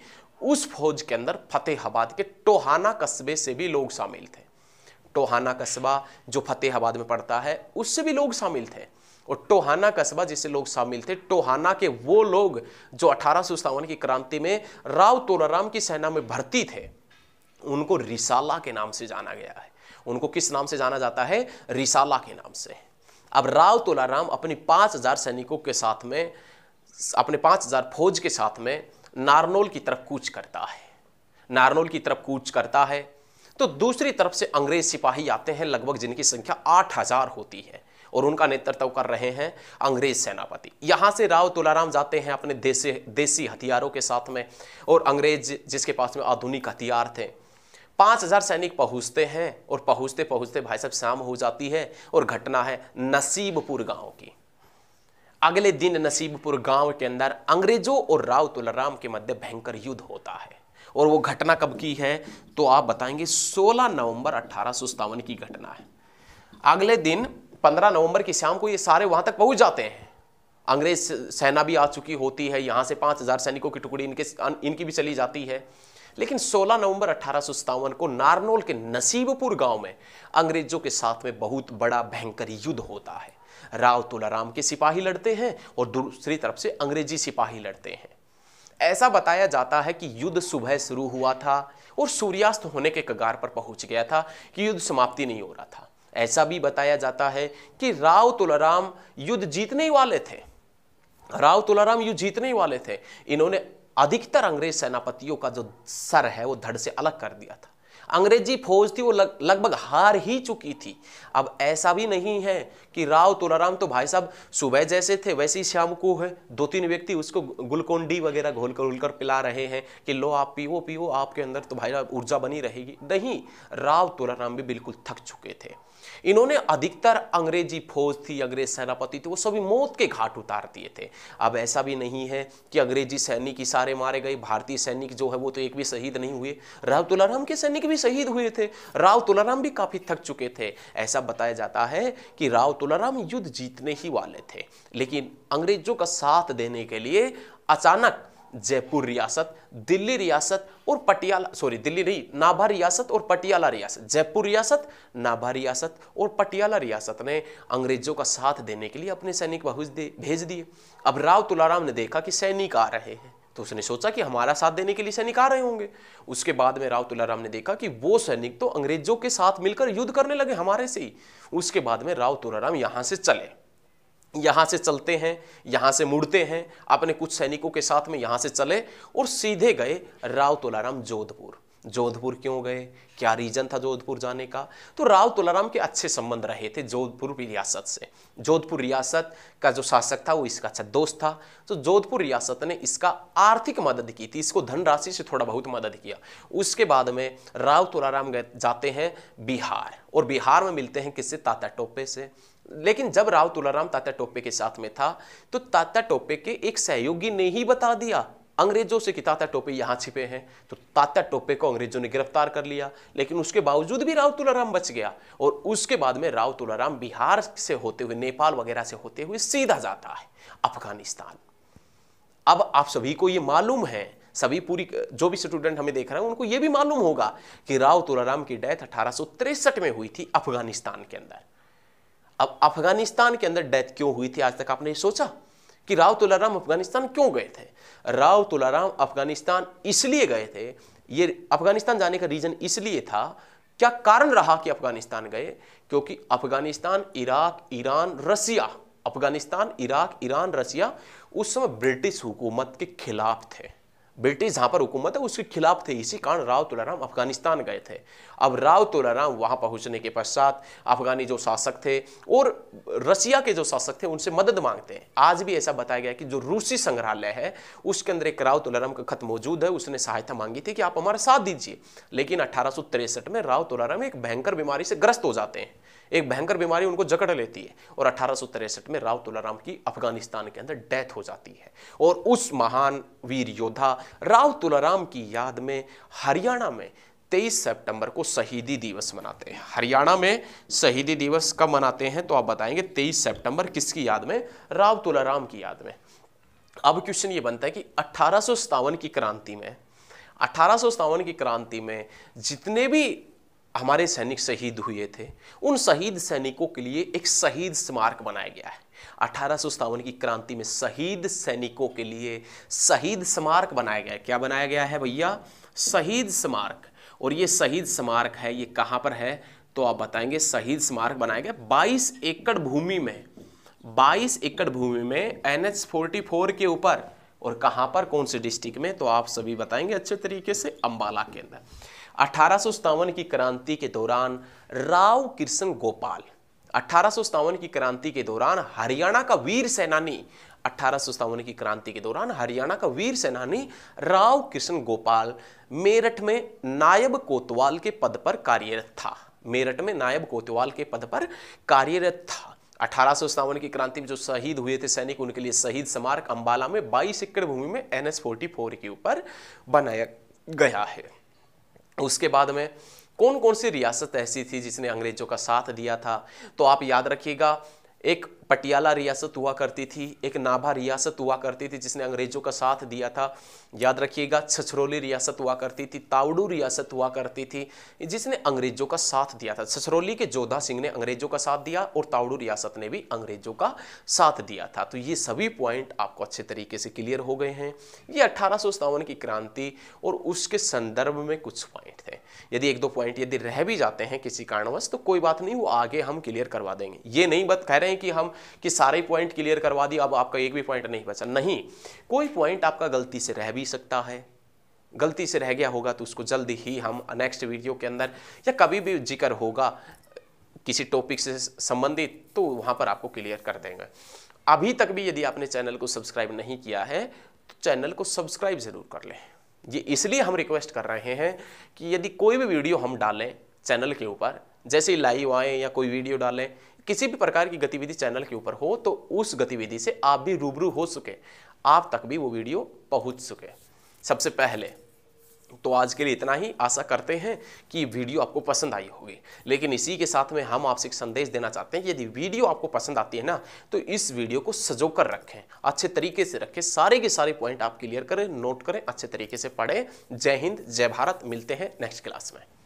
उस फौज के अंदर फतेहाबाद के टोहाना कस्बे से भी लोग शामिल थे टोहाना कस्बा जो फतेहाबाद में पड़ता है उससे भी लोग शामिल थे और टोहाना कस्बा जिससे लोग शामिल थे टोहाना के वो लोग जो अठारह की क्रांति में राव तोलाराम की सेना में भर्ती थे उनको रिसाला के नाम से जाना गया है उनको किस नाम से जाना जाता है रिसाला के नाम से अब राव तोलाराम अपनी पांच हजार सैनिकों के साथ में अपने पांच हजार फौज के साथ में नारनोल की तरफ कूच करता है नारनोल की तरफ कूच करता है तो दूसरी तरफ से अंग्रेज सिपाही आते हैं लगभग जिनकी संख्या आठ हजार होती है और उनका नेतृत्व कर रहे हैं अंग्रेज सेनापति यहां से राव तुलाराम जाते हैं अपने देसी देसी हथियारों के साथ में और अंग्रेज जिसके पास में आधुनिक हथियार थे पाँच हजार सैनिक पहुँचते हैं और पहुँचते पहुँचते भाई साहब शाम हो जाती है और घटना है नसीबपुर गांव की अगले दिन नसीबपुर गांव के अंदर अंग्रेजों और राव तुलाराम के मध्य भयंकर युद्ध होता है और वो घटना कब की है तो आप बताएंगे 16 नवंबर अठारह की घटना है अगले दिन पंद्रह नवंबर की शाम को ये सारे वहाँ तक पहुँच जाते हैं अंग्रेज सेना भी आ चुकी होती है यहाँ से पाँच हज़ार सैनिकों की टुकड़ी इनके इनकी भी चली जाती है लेकिन 16 नवंबर अठारह को नारनोल के नसीबपुर गांव में अंग्रेजों के साथ में बहुत बड़ा भयंकर युद्ध होता है राव तुलाराम के सिपाही लड़ते हैं और दूसरी तरफ से अंग्रेजी सिपाही लड़ते हैं ऐसा बताया जाता है कि युद्ध सुबह शुरू हुआ था और सूर्यास्त होने के कगार पर पहुंच गया था कि युद्ध समाप्ति नहीं हो रहा था ऐसा भी बताया जाता है कि राव तुलाराम युद्ध जीतने ही वाले थे राव तुलाराम युद्ध जीतने वाले थे इन्होंने अधिकतर अंग्रेज सेनापतियों का जो सर है वो धड़ से अलग कर दिया था अंग्रेजी फौज थी वो लग, लगभग हार ही चुकी थी अब ऐसा भी नहीं है कि राव तुलाराम तो भाई साहब सुबह जैसे थे वैसे ही शाम को है दो तीन व्यक्ति उसको गुलकोंडी वगैरह घोल कर उलकर पिला रहे हैं कि लो आप पीओ पीओ आपके अंदर तो भाई साहब ऊर्जा बनी रहेगी नहीं राव तुलाराम भी बिल्कुल थक चुके थे इन्होंने अधिकतर अंग्रेजी फौज थी अंग्रेज सेनापति थे वो सभी मौत के घाट उतार दिए थे अब ऐसा भी नहीं है कि अंग्रेजी सैनिक ही सारे मारे गए भारतीय सैनिक जो है वो तो एक भी शहीद नहीं हुए राव तुलाराम के सैनिक भी शहीद हुए थे राव तुलाराम भी काफ़ी थक चुके थे ऐसा बताया जाता है कि राव तुलाराम युद्ध जीतने ही वाले थे लेकिन अंग्रेजों का साथ देने के लिए अचानक जयपुर रियासत दिल्ली रियासत और पटियाला सॉरी दिल्ली नहीं नाभा रियासत और पटियाला रियासत जयपुर रियासत नाभा रियासत और पटियाला रियासत ने अंग्रेजों का साथ देने के लिए अपने सैनिक भेज दिए अब राव तुलाराम ने देखा कि सैनिक आ रहे हैं तो उसने सोचा कि हमारा साथ देने के लिए सैनिक आ रहे होंगे उसके बाद में राव तुलाराम ने देखा कि वो सैनिक तो अंग्रेजों के साथ मिलकर युद्ध करने लगे हमारे से ही उसके बाद में राव तुलाराम यहाँ से चले यहाँ से चलते हैं यहाँ से मुड़ते हैं अपने कुछ सैनिकों के साथ में यहाँ से चले और सीधे गए राव तुलाराम जोधपुर जोधपुर क्यों गए क्या रीजन था जोधपुर जाने का तो राव तुलाराम के अच्छे संबंध रहे थे जोधपुर रियासत से जोधपुर रियासत का जो शासक था वो इसका अच्छा दोस्त था तो जोधपुर रियासत ने इसका आर्थिक मदद की थी इसको धनराशि से थोड़ा बहुत मदद किया उसके बाद में राव तुलाराम गए जाते हैं बिहार और बिहार में मिलते हैं किससे ताता टोपे से लेकिन जब राव तुलाराम तात्या टोपे के साथ में था तो तात्या टोपे के एक सहयोगी ने ही बता दिया अंग्रेजों से कि तात्या टोपे यहाँ छिपे हैं तो तात्या टोपे को अंग्रेजों ने गिरफ्तार कर लिया लेकिन उसके बावजूद भी राव तुलाराम बच गया और उसके बाद में राव तुलाराम बिहार से होते हुए नेपाल वगैरह से होते हुए सीधा जाता है अफगानिस्तान अब आप सभी को ये मालूम है सभी पूरी जो भी स्टूडेंट हमें देख रहे हैं उनको ये भी मालूम होगा कि राव तुलाराम की डेथ अठारह में हुई थी अफगानिस्तान के अंदर अब अफगानिस्तान के अंदर डेथ क्यों हुई थी आज तक आपने ये सोचा कि राव तुलाराम अफगानिस्तान क्यों गए थे राव तुलाराम अफगानिस्तान इसलिए गए थे ये अफगानिस्तान जाने का रीजन इसलिए था क्या कारण रहा कि अफगानिस्तान गए क्योंकि Afghanistan Iraq Iran Russia Afghanistan Iraq Iran Russia उस समय ब्रिटिश हुकूमत के खिलाफ थे ब्रिटिश जहाँ पर हुकूमत है उसके खिलाफ थे इसी कारण राव तुलाराम अफगानिस्तान गए थे अब राव तुलाराम वहाँ पहुँचने के पश्चात अफगानी जो शासक थे और रसिया के जो शासक थे उनसे मदद मांगते हैं आज भी ऐसा बताया गया कि जो रूसी संग्रहालय है उसके अंदर एक राव तुलाराम का खत मौजूद है उसने सहायता मांगी थी कि आप हमारा साथ दीजिए लेकिन अठारह में राव तुलाराम एक भयंकर बीमारी से ग्रस्त हो जाते हैं एक भयंकर बीमारी उनको जकड़ लेती है और अठारह में राव तुलाराम की अफगानिस्तान के अंदर डेथ हो जाती है और उस महान वीर योद्धा राव तुलाराम की याद में हरियाणा में 23 सितंबर को शहीदी दिवस मनाते हैं हरियाणा में शहीदी दिवस कब मनाते हैं तो आप बताएंगे 23 सितंबर किसकी याद में राव तुलाराम की याद में अब क्वेश्चन ये बनता है कि अठारह की क्रांति में अठारह की क्रांति में जितने भी हमारे सैनिक शहीद हुए थे उन शहीद सैनिकों के लिए एक शहीद स्मारक बनाया गया है अठारह की क्रांति में शहीद सैनिकों के लिए शहीद स्मारक बनाया गया है क्या बनाया गया है भैया शहीद स्मारक और ये शहीद स्मारक है ये कहाँ पर है तो आप बताएंगे शहीद स्मारक बनाया गया बाईस एकड़ भूमि में बाईस एकड़ भूमि में एन एच फोर्टी फोर के ऊपर और कहाँ पर कौन से डिस्ट्रिक्ट में तो आप सभी बताएंगे अच्छे तरीके से अम्बाला के अंदर अठारह की क्रांति के दौरान राव कृष्ण गोपाल अठारह की क्रांति के दौरान हरियाणा का वीर सेनानी अठारह की क्रांति के दौरान हरियाणा का वीर सेनानी राव कृष्ण गोपाल मेरठ में नायब कोतवाल के पद पर कार्यरत था मेरठ में नायब कोतवाल के पद पर कार्यरत था अठारह की क्रांति में जो शहीद हुए थे सैनिक उनके लिए शहीद स्मारक अंबाला में 22 एकड़ भूमि में एन एस के ऊपर बनाया गया है उसके बाद में कौन कौन सी रियासत ऐसी थी जिसने अंग्रेज़ों का साथ दिया था तो आप याद रखिएगा एक पटियाला रियासत हुआ करती थी एक नाभा रियासत हुआ करती थी जिसने अंग्रेजों का साथ दिया था याद रखिएगा छछरौली रियासत हुआ करती थी तावड़ू रियासत हुआ करती थी जिसने अंग्रेजों का साथ दिया था छछरौली के जोधा सिंह ने अंग्रेजों का साथ दिया और तावड़ू रियासत ने भी अंग्रेजों का साथ दिया था तो ये सभी पॉइंट आपको अच्छे तरीके से क्लियर हो गए हैं ये अट्ठारह की क्रांति और उसके संदर्भ में कुछ पॉइंट थे यदि एक दो पॉइंट यदि रह भी जाते हैं किसी कारणवश तो कोई बात नहीं वो आगे हम क्लियर करवा देंगे ये नहीं बत कह रहे हैं नहीं कि हम कि सारे पॉइंट क्लियर करवा दिए अब आपका एक भी पॉइंट नहीं बचा नहीं कोई पॉइंट आपका गलती से रह भी सकता है गलती से रह गया होगा तो उसको जल्दी ही हम नेक्स्ट वीडियो के अंदर या कभी भी जिक्र होगा किसी टॉपिक से संबंधित तो वहाँ पर आपको क्लियर कर देंगे अभी तक भी यदि आपने चैनल को सब्सक्राइब नहीं किया है तो चैनल को सब्सक्राइब ज़रूर कर लें ये इसलिए हम रिक्वेस्ट कर रहे हैं कि यदि कोई भी वीडियो हम डालें चैनल के ऊपर जैसे लाइव आए या कोई वीडियो डालें किसी भी प्रकार की गतिविधि चैनल के ऊपर हो तो उस गतिविधि से आप भी रूबरू हो सके आप तक भी वो वीडियो पहुंच सके सबसे पहले तो आज के लिए इतना ही आशा करते हैं कि वीडियो आपको पसंद आई होगी लेकिन इसी के साथ में हम आपसे एक संदेश देना चाहते हैं यदि वीडियो आपको पसंद आती है ना तो इस वीडियो को सजो कर रखें अच्छे तरीके से रखें सारे के सारे पॉइंट आप क्लियर करें नोट करें अच्छे तरीके से पढ़ें जय हिंद जय भारत मिलते हैं नेक्स्ट क्लास में